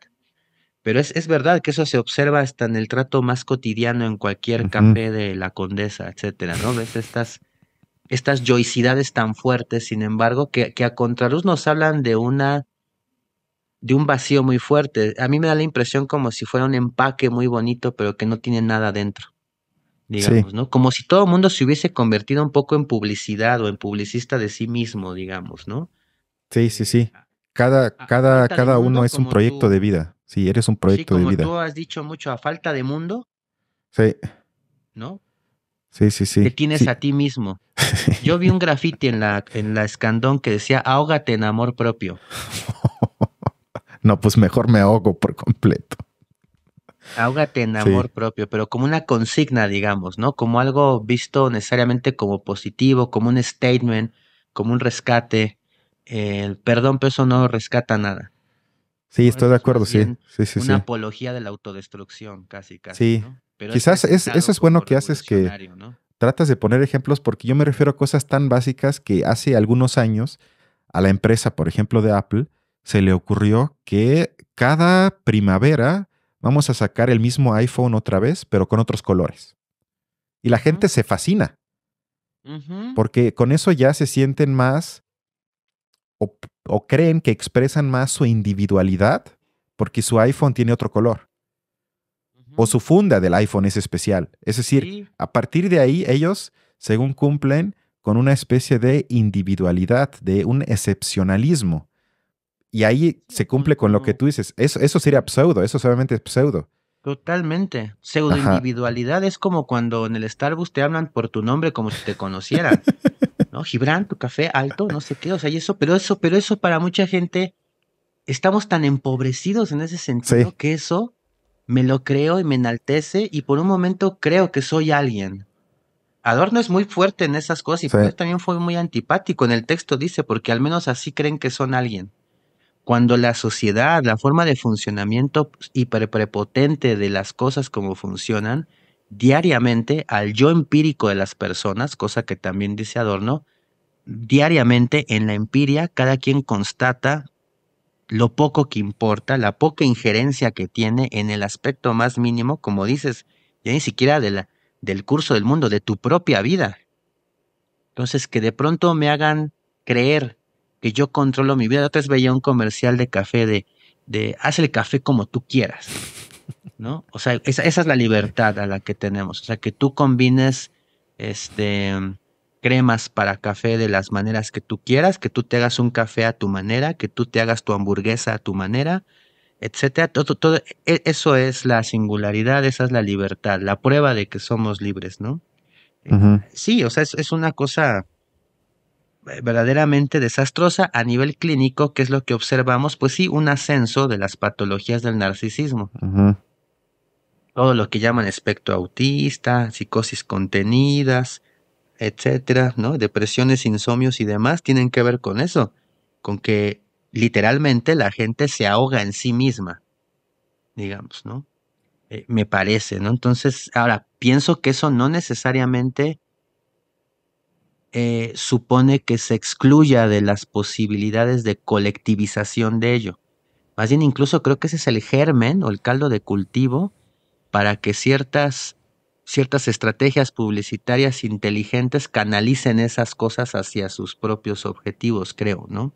Pero es, es verdad que eso se observa hasta en el trato más cotidiano en cualquier café de la condesa, etcétera, ¿no? Ves estas, estas yoicidades tan fuertes, sin embargo, que, que a contraluz nos hablan de una de un vacío muy fuerte. A mí me da la impresión como si fuera un empaque muy bonito, pero que no tiene nada dentro. Digamos, ¿no? Como si todo el mundo se hubiese convertido un poco en publicidad o en publicista de sí mismo, digamos, ¿no? Sí, sí, sí. Ah, cada, cada, cada uno es un proyecto de vida. Sí, eres un proyecto de vida. Tú has dicho mucho a falta de mundo. Sí. ¿No? Sí, sí, sí. Te tienes a ti mismo. [laughs] Yo vi un graffiti en la, en la escandón que decía, ahógate en amor propio. [laughs] No, pues mejor me ahogo por completo. Ahógate en amor propio, pero como una consigna, digamos, ¿no? Como algo visto necesariamente como positivo, como un statement, como un rescate. El perdón, pero eso no rescata nada. Sí, estoy de acuerdo, sí. sí, sí. Una apología de la autodestrucción, casi, casi. Sí. Quizás eso es bueno que haces que tratas de poner ejemplos porque yo me refiero a cosas tan básicas que hace algunos años a la empresa, por ejemplo, de Apple, se le ocurrió que cada primavera vamos a sacar el mismo iPhone otra vez, pero con otros colores. Y la gente se fascina. Porque con eso ya se sienten más o, creen que expresan más su individualidad porque su iPhone tiene otro color. O su funda del iPhone es especial. Es decir, a partir de ahí ellos, según cumplen, con una especie de individualidad, de un excepcionalismo y ahí se cumple con lo que tú dices. Eso, eso sería pseudo, eso solamente es pseudo. Totalmente. individualidad es como cuando en el Starbucks te hablan por tu nombre como si te conocieran. [laughs] ¿No? Gibran, tu café alto, no sé qué, o sea, y eso, pero eso, pero eso para mucha gente estamos tan empobrecidos en ese sentido que eso me lo creo y me enaltece y por un momento creo que soy alguien. Adorno es muy fuerte en esas cosas y también fue muy antipático. En el texto dice, porque al menos así creen que son alguien. Cuando la sociedad, la forma de funcionamiento hiperprepotente de las cosas como funcionan, diariamente al yo empírico de las personas, cosa que también dice Adorno, diariamente en la empiria cada quien constata lo poco que importa, la poca injerencia que tiene en el aspecto más mínimo, como dices, ya ni siquiera del curso del mundo, de tu propia vida. Entonces, que de pronto me hagan creer que yo controlo mi vida. Otra veía un comercial de café de, de haz el café como tú quieras, ¿no? O sea, esa, es la libertad a la que tenemos. O sea, que tú combines este, cremas para café de las maneras que tú quieras, que tú te hagas un café a tu manera, que tú te hagas tu hamburguesa a tu manera, etcétera. Todo, todo, e, eso es la singularidad, esa es la libertad, la prueba de que somos libres, ¿no? Eh, sí, o sea, es una cosa verdaderamente desastrosa a nivel clínico, que es lo que observamos, pues sí, un ascenso de las patologías del narcisismo. Todo lo que llaman espectro autista, psicosis contenidas, etcétera, ¿no? Depresiones, insomnios y demás tienen que ver con eso, con que literalmente la gente se ahoga en sí misma, digamos, ¿no? Eh, me parece, ¿no? Entonces, ahora, pienso que eso no necesariamente eh, supone que se excluya de las posibilidades de colectivización de ello. Más bien incluso creo que ese es el germen o el caldo de cultivo para que ciertas, ciertas estrategias publicitarias inteligentes canalicen esas cosas hacia sus propios objetivos, creo, ¿no?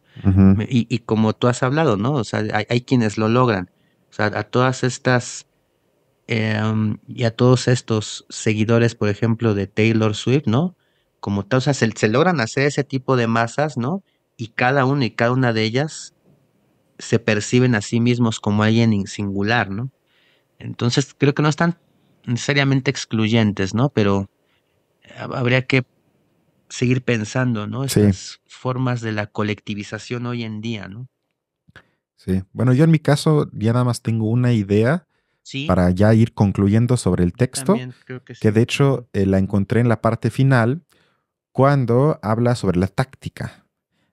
y, como tú has hablado, ¿no? O sea, hay, quienes lo logran. O sea, a todas estas... Em, y a todos estos seguidores, por ejemplo, de Taylor Swift, ¿no? como tal, se, logran hacer ese tipo de masas, ¿no? Y cada uno y cada una de ellas se perciben a sí mismos como alguien singular, ¿no? Entonces creo que no están necesariamente excluyentes, ¿no? Pero habría que seguir pensando, ¿no? Esas formas de la colectivización hoy en día, ¿no? Sí, bueno, yo en mi caso ya nada más tengo una idea para ya ir concluyendo sobre el texto, que, de hecho eh, la encontré en la parte final, cuando habla sobre la táctica.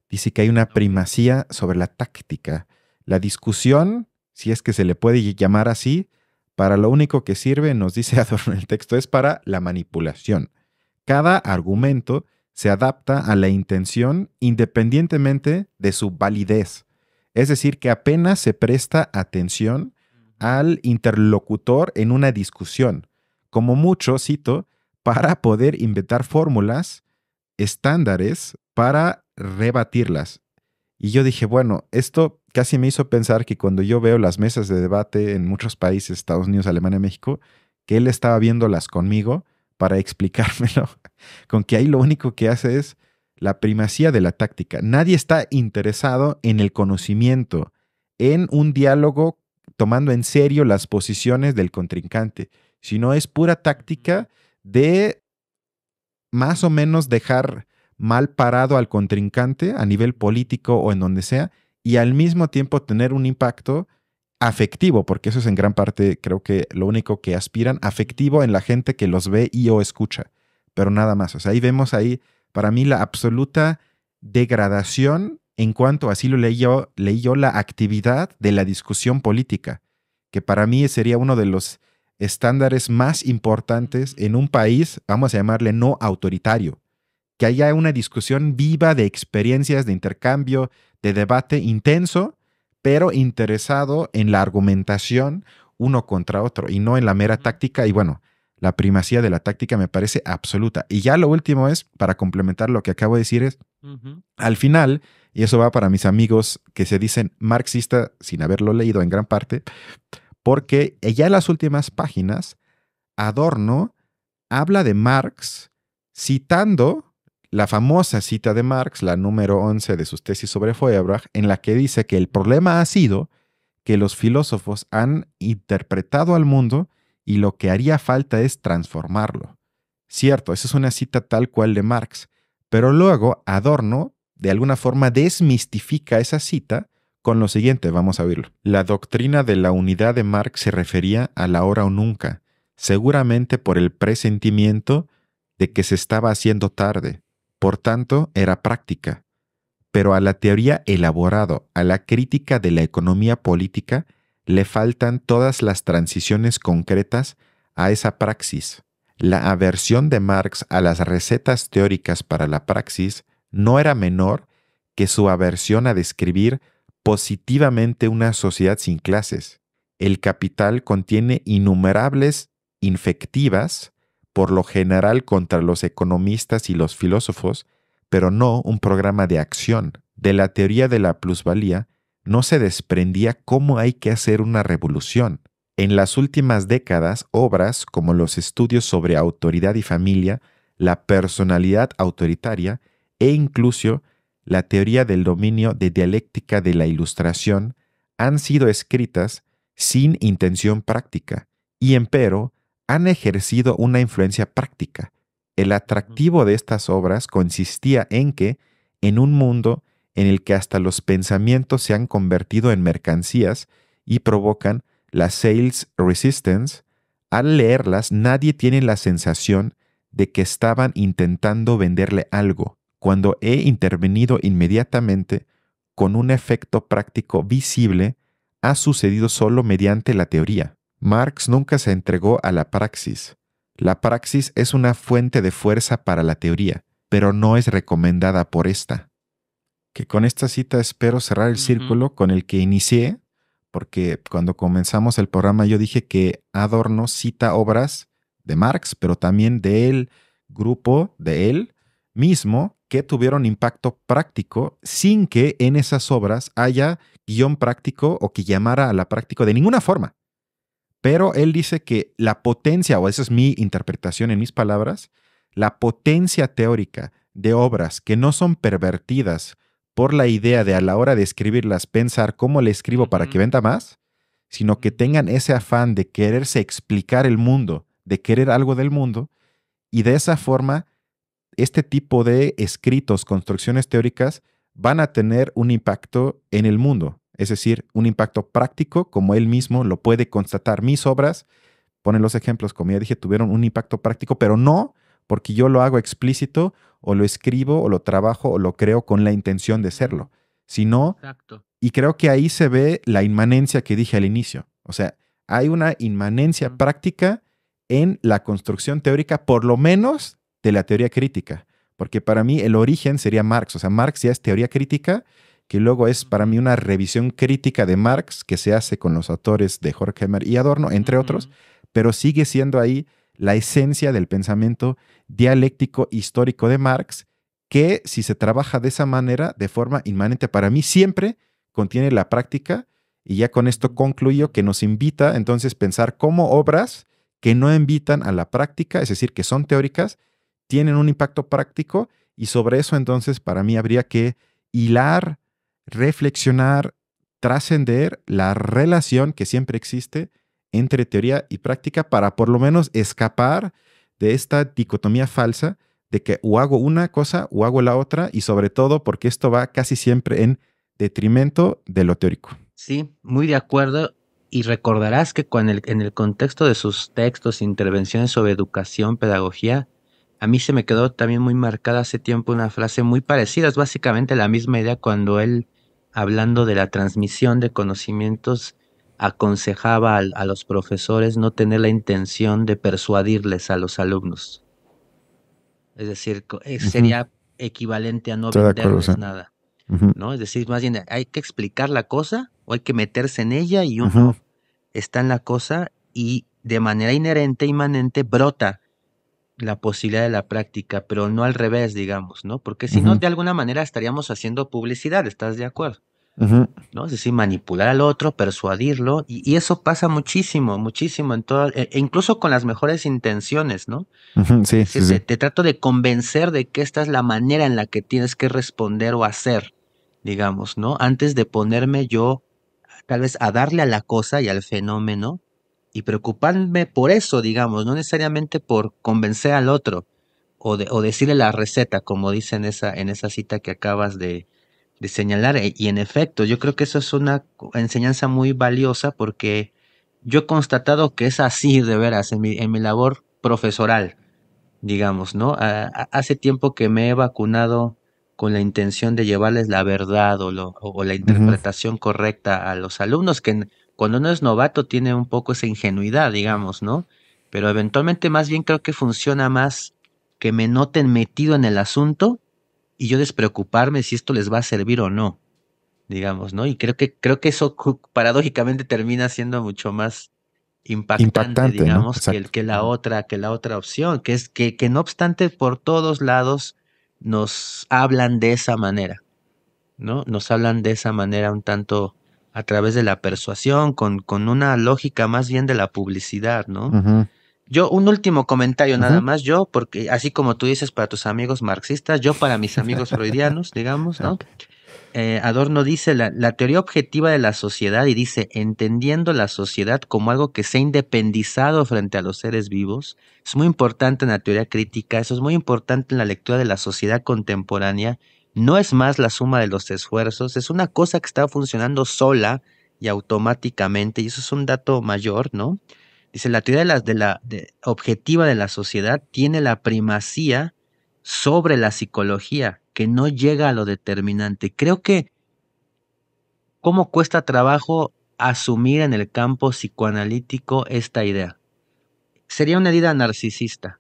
Dice que hay una primacía sobre la táctica. La discusión, si es que se le puede llamar así, para lo único que sirve, nos dice [laughs] Adorno en el texto, es para la manipulación. Cada argumento se adapta a la intención independientemente de su validez. Es decir, que apenas se presta atención al interlocutor en una discusión. Como mucho, cito, para poder inventar fórmulas estándares para rebatirlas. Y yo dije, bueno, esto casi me hizo pensar que cuando yo veo las mesas de debate en muchos países, Estados Unidos, Alemania, México, que él estaba viéndolas conmigo para [laughs] explicármelo, con que ahí lo único que hace es la primacía de la táctica. Nadie está interesado en el conocimiento, en un diálogo tomando en serio las posiciones del contrincante, sino es pura táctica de más o menos dejar mal parado al contrincante a nivel político o en donde sea, y al mismo tiempo tener un impacto afectivo, porque eso es en gran parte, creo que lo único que aspiran, afectivo en la gente que los ve y o escucha, pero nada más. O sea, ahí vemos ahí, para mí, la absoluta degradación en cuanto así lo leí yo, leí yo la actividad de la discusión política, que para mí sería uno de los estándares más importantes en un país, vamos a llamarle no autoritario, que haya una discusión viva de experiencias, de intercambio, de debate intenso, pero interesado en la argumentación uno contra otro y no en la mera táctica. Y bueno, la primacía de la táctica me parece absoluta. Y ya lo último es, para complementar lo que acabo de decir, es al final, y eso va para mis amigos que se dicen marxistas sin haberlo leído en gran parte, porque ya en las últimas páginas, Adorno habla de Marx citando la famosa cita de Marx, la número 11 de sus tesis sobre Feuerbach, en la que dice que el problema ha sido que los filósofos han interpretado al mundo y lo que haría falta es transformarlo. Cierto, esa es una cita tal cual de Marx, pero luego Adorno de alguna forma desmistifica esa cita con lo siguiente, vamos a verlo. La doctrina de la unidad de Marx se refería a la hora o nunca, seguramente por el presentimiento de que se estaba haciendo tarde, por tanto era práctica. Pero a la teoría elaborado, a la crítica de la economía política, le faltan todas las transiciones concretas a esa praxis. La aversión de Marx a las recetas teóricas para la praxis no era menor que su aversión a describir positivamente una sociedad sin clases. El capital contiene innumerables infectivas, por lo general contra los economistas y los filósofos, pero no un programa de acción. De la teoría de la plusvalía no se desprendía cómo hay que hacer una revolución. En las últimas décadas, obras como los estudios sobre autoridad y familia, la personalidad autoritaria e incluso la teoría del dominio de dialéctica de la ilustración han sido escritas sin intención práctica y empero han ejercido una influencia práctica. El atractivo de estas obras consistía en que, en un mundo en el que hasta los pensamientos se han convertido en mercancías y provocan la sales resistance, al leerlas nadie tiene la sensación de que estaban intentando venderle algo, cuando he intervenido inmediatamente con un efecto práctico visible, ha sucedido solo mediante la teoría. Marx nunca se entregó a la praxis. La praxis es una fuente de fuerza para la teoría, pero no es recomendada por esta. Que con esta cita espero cerrar el círculo con el que inicié, porque cuando comenzamos el programa yo dije que Adorno cita obras de Marx, pero también del grupo de él mismo que tuvieron impacto práctico sin que en esas obras haya guión práctico o que llamara a la práctica de ninguna forma. Pero él dice que la potencia, o esa es mi interpretación en mis palabras, la potencia teórica de obras que no son pervertidas por la idea de a la hora de escribirlas pensar cómo le escribo para que venda más, sino que tengan ese afán de quererse explicar el mundo, de querer algo del mundo, y de esa forma este tipo de escritos, construcciones teóricas, van a tener un impacto en el mundo, es decir, un impacto práctico, como él mismo lo puede constatar. Mis obras, ponen los ejemplos, como ya dije, tuvieron un impacto práctico, pero no porque yo lo hago explícito o lo escribo o lo trabajo o lo creo con la intención de serlo, sino... Exacto. Y creo que ahí se ve la inmanencia que dije al inicio. O sea, hay una inmanencia práctica en la construcción teórica, por lo menos de la teoría crítica, porque para mí el origen sería Marx, o sea, Marx ya es teoría crítica, que luego es para mí una revisión crítica de Marx que se hace con los autores de Horkheimer y Adorno, entre otros, pero sigue siendo ahí la esencia del pensamiento dialéctico histórico de Marx, que si se trabaja de esa manera, de forma inmanente para mí, siempre contiene la práctica, y ya con esto concluyo que nos invita entonces pensar como obras que no invitan a la práctica, es decir, que son teóricas, tienen un impacto práctico y sobre eso entonces para mí habría que hilar, reflexionar, trascender la relación que siempre existe entre teoría y práctica para por lo menos escapar de esta dicotomía falsa de que o hago una cosa o hago la otra y sobre todo porque esto va casi siempre en detrimento de lo teórico. Sí, muy de acuerdo. Y recordarás que en el contexto de sus textos, intervenciones sobre educación, pedagogía, a mí se me quedó también muy marcada hace tiempo una frase muy parecida, es básicamente la misma idea cuando él, hablando de la transmisión de conocimientos, aconsejaba a, los profesores no tener la intención de persuadirles a los alumnos. Es decir, eh, sería equivalente a no Estoy venderles nada. ¿no? Es decir, más bien hay que explicar la cosa o hay que meterse en ella y uno está en la cosa y de manera inherente, inmanente, brota la posibilidad de la práctica, pero no al revés, digamos, ¿no? Porque si no, de alguna manera estaríamos haciendo publicidad, ¿estás de acuerdo? ¿No? Es decir, manipular al otro, persuadirlo, y, eso pasa muchísimo, muchísimo, en todo, e, e incluso con las mejores intenciones, ¿no? sí, Te trato de convencer de que esta es la manera en la que tienes que responder o hacer, digamos, ¿no? Antes de ponerme yo, tal vez, a darle a la cosa y al fenómeno y preocuparme por eso, digamos, no necesariamente por convencer al otro o, de, o decirle la receta, como dice en esa, en esa cita que acabas de, de señalar. E, y en efecto, yo creo que eso es una enseñanza muy valiosa porque yo he constatado que es así de veras en mi, en mi labor profesoral, digamos, ¿no? hace tiempo que me he vacunado con la intención de llevarles la verdad o, lo, o, la interpretación correcta a los alumnos, que cuando uno es novato tiene un poco esa ingenuidad, digamos, ¿no? Pero eventualmente más bien creo que funciona más que me noten metido en el asunto y yo despreocuparme si esto les va a servir o no, digamos, ¿no? Y creo que, creo que eso paradójicamente termina siendo mucho más impactante, digamos, que, que, la otra, que la otra opción, que es que, que no obstante por todos lados nos hablan de esa manera, ¿no? Nos hablan de esa manera un tanto a través de la persuasión, con, con una lógica más bien de la publicidad, ¿no? Yo, un último comentario nada más, yo, porque así como tú dices para tus amigos marxistas, yo para mis amigos [laughs] freudianos, digamos, ¿no? Eh, Adorno dice la, la, teoría objetiva de la sociedad y dice, entendiendo la sociedad como algo que se ha independizado frente a los seres vivos, es muy importante en la teoría crítica, eso es muy importante en la lectura de la sociedad contemporánea no es más la suma de los esfuerzos, es una cosa que está funcionando sola y automáticamente, y eso es un dato mayor, ¿no? Dice, la teoría de la, de la objetiva de la sociedad tiene la primacía sobre la psicología, que no llega a lo determinante. Creo que, ¿cómo cuesta trabajo asumir en el campo psicoanalítico esta idea? Sería una herida narcisista,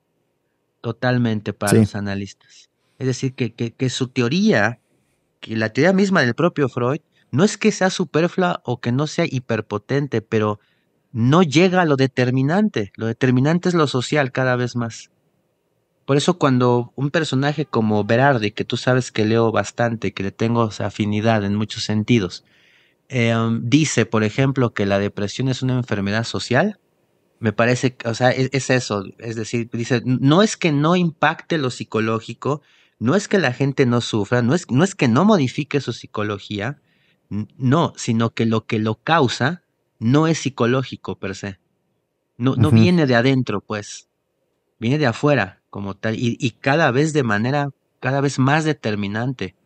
totalmente para los analistas. Es decir, que, que, su teoría, que la teoría misma del propio Freud, no es que sea superflua o que no sea hiperpotente, pero no llega a lo determinante. Lo determinante es lo social cada vez más. Por eso cuando un personaje como Berardi, que tú sabes que leo bastante, que le tengo afinidad en muchos sentidos, em, dice, por ejemplo, que la depresión es una enfermedad social, me parece, o sea, es, es eso, es decir, dice, no es que no impacte lo psicológico, no es que la gente no sufra, no es, no es que no modifique su psicología, no, sino que lo que lo causa no es psicológico per se. No, no viene de adentro, pues. Viene de afuera, como tal, y, cada vez de manera cada vez más determinante.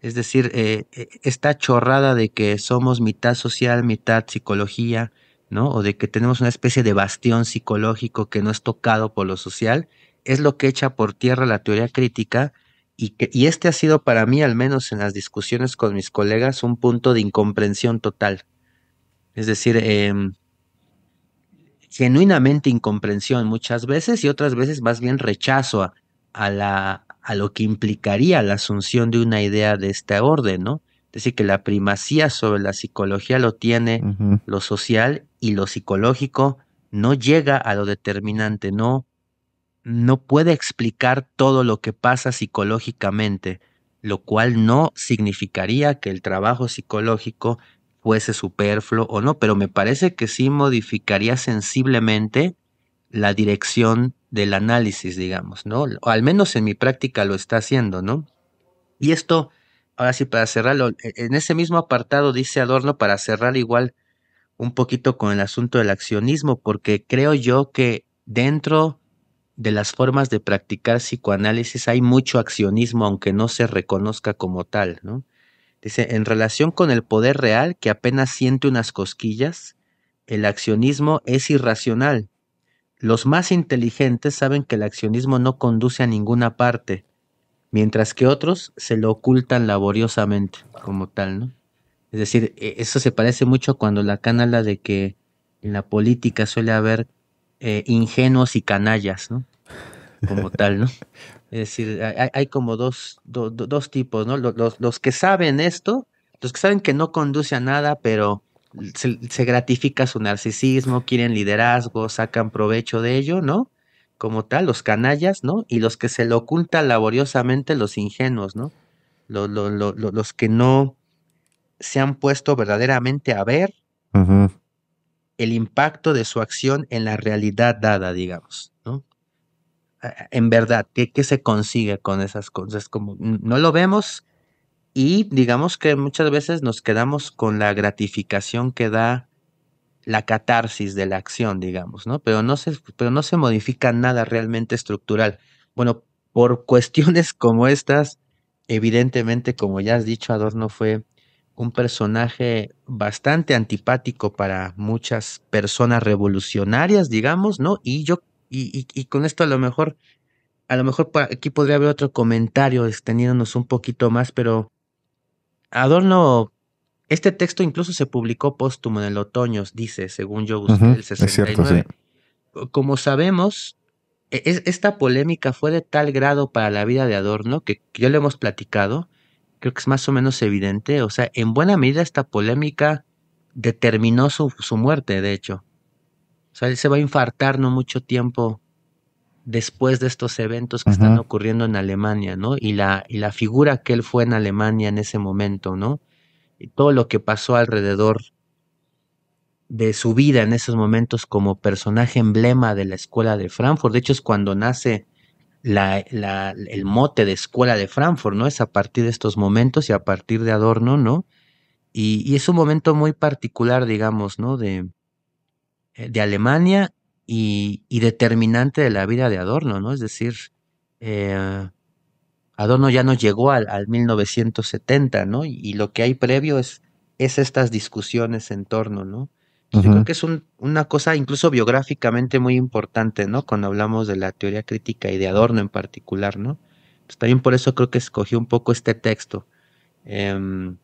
Es decir, eh, eh, esta chorrada de que somos mitad social, mitad psicología, ¿no? O de que tenemos una especie de bastión psicológico que no es tocado por lo social, es lo que echa por tierra la teoría crítica y, este ha sido para mí, al menos en las discusiones con mis colegas, un punto de incomprensión total. Es decir, em, genuinamente incomprensión muchas veces y otras veces más bien rechazo a, la, lo que implicaría la asunción de una idea de este orden, ¿no? Es decir, que la primacía sobre la psicología lo tiene lo social y lo psicológico no llega a lo determinante, no, no puede explicar todo lo que pasa psicológicamente, lo cual no significaría que el trabajo psicológico fuese superfluo o no, pero me parece que sí modificaría sensiblemente la dirección del análisis, digamos, ¿no? O al menos en mi práctica lo está haciendo, ¿no? Y esto, ahora sí, para cerrarlo, e, en ese mismo apartado dice Adorno, para cerrar igual un poquito con el asunto del accionismo, porque creo yo que dentro de las formas de practicar psicoanálisis hay mucho accionismo, aunque no se reconozca como tal, ¿no? Dice, en relación con el poder real, que apenas siente unas cosquillas, el accionismo es irracional. Los más inteligentes saben que el accionismo no conduce a ninguna parte, mientras que otros se lo ocultan laboriosamente como tal, ¿no? Es decir, e-, eso se parece mucho cuando la habla de que en la política suele haber eh, ingenuos y canallas, ¿no? Como tal, ¿no? [laughs] Es decir, hay, como dos, dos tipos, ¿no? Los, que saben esto, los que saben que no conduce a nada, pero se, gratifica su narcisismo, quieren liderazgo, sacan provecho de ello, ¿no? Como tal, los canallas, ¿no? Y los que se lo ocultan laboriosamente, los ingenuos, ¿no? los que no se han puesto verdaderamente a ver, el impacto de su acción en la realidad dada, digamos, ¿no? En verdad, ¿qué, se consigue con esas cosas? Como no lo vemos y digamos que muchas veces nos quedamos con la gratificación que da la catarsis de la acción, digamos, ¿no? Pero no se, pero no se modifica nada realmente estructural. Bueno, por cuestiones como estas, evidentemente, como ya has dicho, Adorno fue un personaje bastante antipático para muchas personas revolucionarias, digamos, ¿no? Y yo, y, y, con esto a lo mejor, a lo mejor aquí podría haber otro comentario extendiéndonos un poquito más, pero Adorno, este texto incluso se publicó póstumo en el otoño, dice, según yo el 69. Como sabemos, e, esta polémica fue de tal grado para la vida de Adorno, que, yo ya hemos platicado, creo que es más o menos evidente. O sea, en buena medida esta polémica determinó su, muerte, de hecho. O sea, él se va a infartar no mucho tiempo después de estos eventos que están ocurriendo en Alemania, ¿no? Y la, y la figura que él fue en Alemania en ese momento, ¿no? Y todo lo que pasó alrededor de su vida en esos momentos como personaje emblema de la escuela de Frankfurt. De hecho, es cuando nace la, el mote de escuela de Frankfurt, ¿no? Es a partir de estos momentos y a partir de Adorno, ¿no? Y, es un momento muy particular, digamos, ¿no? De, eh, Alemania y, determinante de la vida de Adorno, ¿no? Es decir, eh, Adorno ya no llegó al, 1970, ¿no? Y, y, lo que hay previo es, es estas discusiones en torno, ¿no? creo que es una cosa incluso biográficamente muy importante, ¿no? Cuando hablamos de la teoría crítica y de Adorno en particular, ¿no? Entonces, pues también por eso creo que escogí un poco este texto. Em,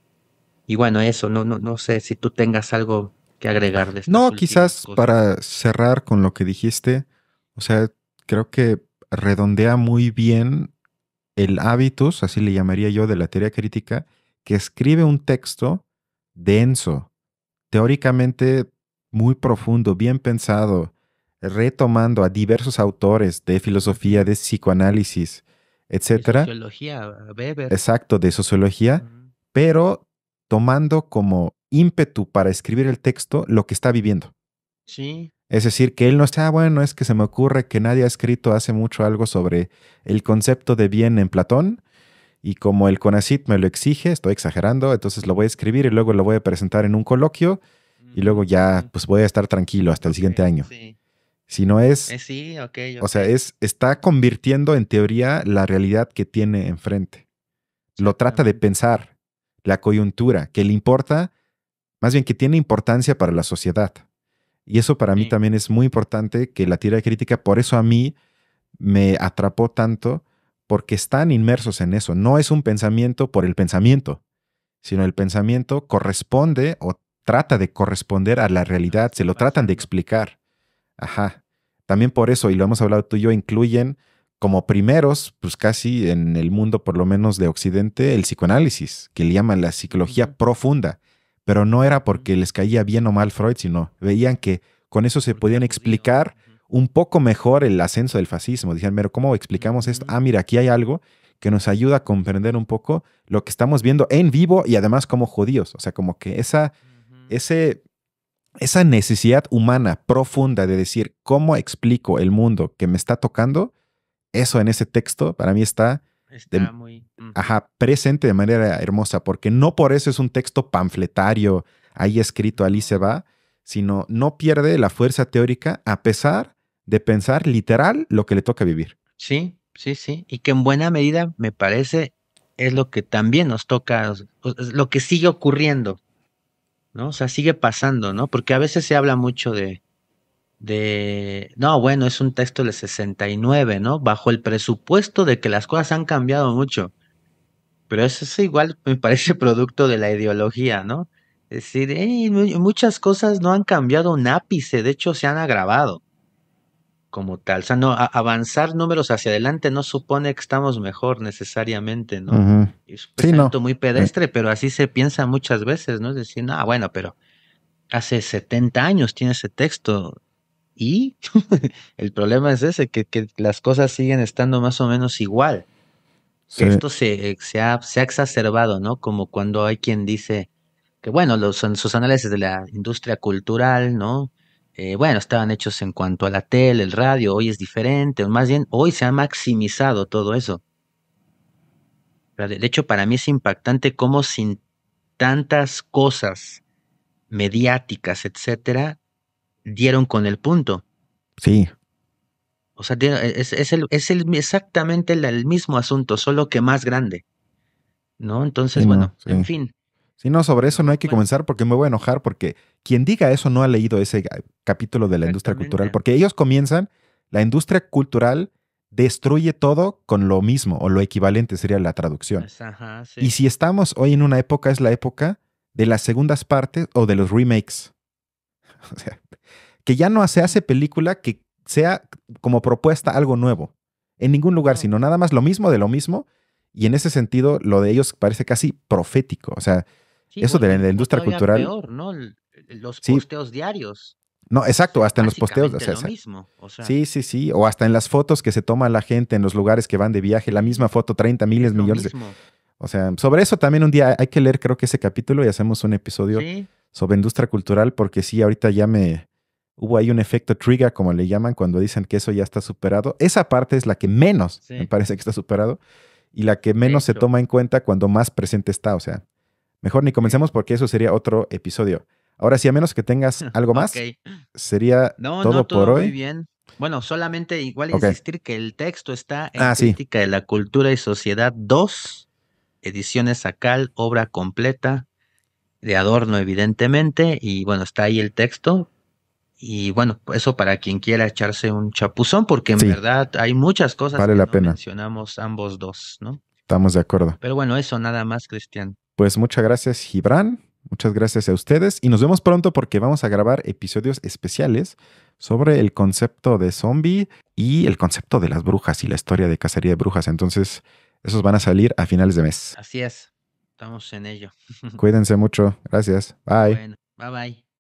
y bueno, eso, no, no, no sé si tú tengas algo que agregar de No, quizás para cerrar con lo que dijiste, o sea, creo que redondea muy bien el hábitus, así le llamaría yo, de la teoría crítica, que escribe un texto denso. Teóricamente muy profundo, bien pensado, retomando a diversos autores de filosofía, de psicoanálisis, etcétera. De sociología, Weber. Exacto, de sociología, pero tomando como ímpetu para escribir el texto lo que está viviendo. Sí. Es decir, que él no está, ah, bueno, es que se me ocurre que nadie ha escrito hace mucho algo sobre el concepto de bien en Platón, y como el CONACIT me lo exige, estoy exagerando, entonces lo voy a escribir y luego lo voy a presentar en un coloquio, y luego ya pues voy a estar tranquilo hasta el siguiente año. Si no es... Eh, sí, okay, O sea, es, está convirtiendo en teoría la realidad que tiene enfrente. Lo trata de pensar, la coyuntura, que le importa, más bien que tiene importancia para la sociedad. Y eso para mí también es muy importante, que la teoría crítica, por eso a mí me atrapó tanto, porque están inmersos en eso. No es un pensamiento por el pensamiento, sino el pensamiento corresponde o trata de corresponder a la realidad, se lo tratan de explicar. Ajá. También por eso, y lo hemos hablado tú y yo, incluyen como primeros, pues casi en el mundo, por lo menos de Occidente, el psicoanálisis, que le llaman la psicología profunda. Pero no era porque les caía bien o mal Freud, sino veían que con eso se podían explicar un poco mejor el ascenso del fascismo. Dijeron, pero ¿cómo explicamos esto? Ah, mira, aquí hay algo que nos ayuda a comprender un poco lo que estamos viendo en vivo y además como judíos. O sea, como que esa ese, esa necesidad humana profunda de decir, ¿cómo explico el mundo que me está tocando? Eso en ese texto para mí está, presente de manera hermosa, porque no por eso es un texto panfletario, ahí escrito, ahí se va, sino no pierde la fuerza teórica a pesar de pensar literal lo que le toca vivir. Sí, sí, sí, y que en buena medida me parece es lo que también nos toca, lo que sigue ocurriendo ¿no? O sea, sigue pasando, ¿no? Porque a veces se habla mucho de, de, no, bueno, es un texto del 69, ¿no? Bajo el presupuesto de que las cosas han cambiado mucho. Pero eso es igual, me parece [laughs] producto de la ideología, ¿no? Es decir, muchas cosas no han cambiado un ápice, de hecho se han agravado como tal. O sea, no, avanzar números hacia adelante no supone que estamos mejor necesariamente, ¿no? Es un punto muy pedestre, pero así se piensa muchas veces, ¿no? Es decir, ah, bueno, pero hace 70 años tiene ese texto y [laughs] el problema es ese, que, que, las cosas siguen estando más o menos igual. Esto se, se, ha, se ha exacerbado, ¿no? Como cuando hay quien dice que, bueno, los, sus análisis de la industria cultural, ¿no? Eh, bueno, estaban hechos en cuanto a la tele, el radio, hoy es diferente, o más bien hoy se ha maximizado todo eso. De hecho, para mí es impactante cómo sin tantas cosas mediáticas, etcétera, dieron con el punto. Sí. O sea, es, el, exactamente el, mismo asunto, solo que más grande. ¿No? Entonces, bueno, en fin. Si no, sobre eso no hay que comenzar porque me voy a enojar porque quien diga eso no ha leído ese capítulo de la industria cultural, porque ellos comienzan, la industria cultural destruye todo con lo mismo o lo equivalente sería la traducción. Y si estamos hoy en una época, es la época de las segundas partes o de los remakes. [laughs] O sea, que ya no se hace película que sea como propuesta algo nuevo. En ningún lugar, sino nada más lo mismo de lo mismo. Y en ese sentido, lo de ellos parece casi profético. O sea, eso de la industria cultural. ¿no? Eh, los posteos diarios. No, exacto, hasta en los posteos. mismo, sí, sí, sí. O hasta en las fotos que se toma la gente en los lugares que van de viaje, la misma foto, 30 miles, millones mismo. O sea, sobre eso también un día hay que leer, creo que ese capítulo y hacemos un episodio sobre industria cultural, porque sí, ahorita ya me. Hubo ahí un efecto trigger, como le llaman, cuando dicen que eso ya está superado. Esa parte es la que menos me parece que está superado y la que menos se toma en cuenta cuando más presente está. O sea, Mejor ni comencemos porque eso sería otro episodio. Ahora sí, a menos que tengas [laughs] algo más, sería todo, por hoy. Muy bien. Bueno, solamente igual insistir que el texto está en ah, Crítica de la Cultura y Sociedad 2, ediciones Acal, obra completa, de adorno evidentemente, y bueno, está ahí el texto. Y bueno, eso para quien quiera echarse un chapuzón, porque en verdad hay muchas cosas que mencionamos ambos dos, ¿no? Estamos de acuerdo. Pero bueno, eso nada más, Cristian. Pues muchas gracias, Gibran. Muchas gracias a ustedes y nos vemos pronto porque vamos a grabar episodios especiales sobre el concepto de zombie y el concepto de las brujas y la historia de cacería de brujas. Entonces, esos van a salir a finales de mes. Así es, estamos en ello. [laughs] Cuídense mucho, gracias. Bye. bye bye.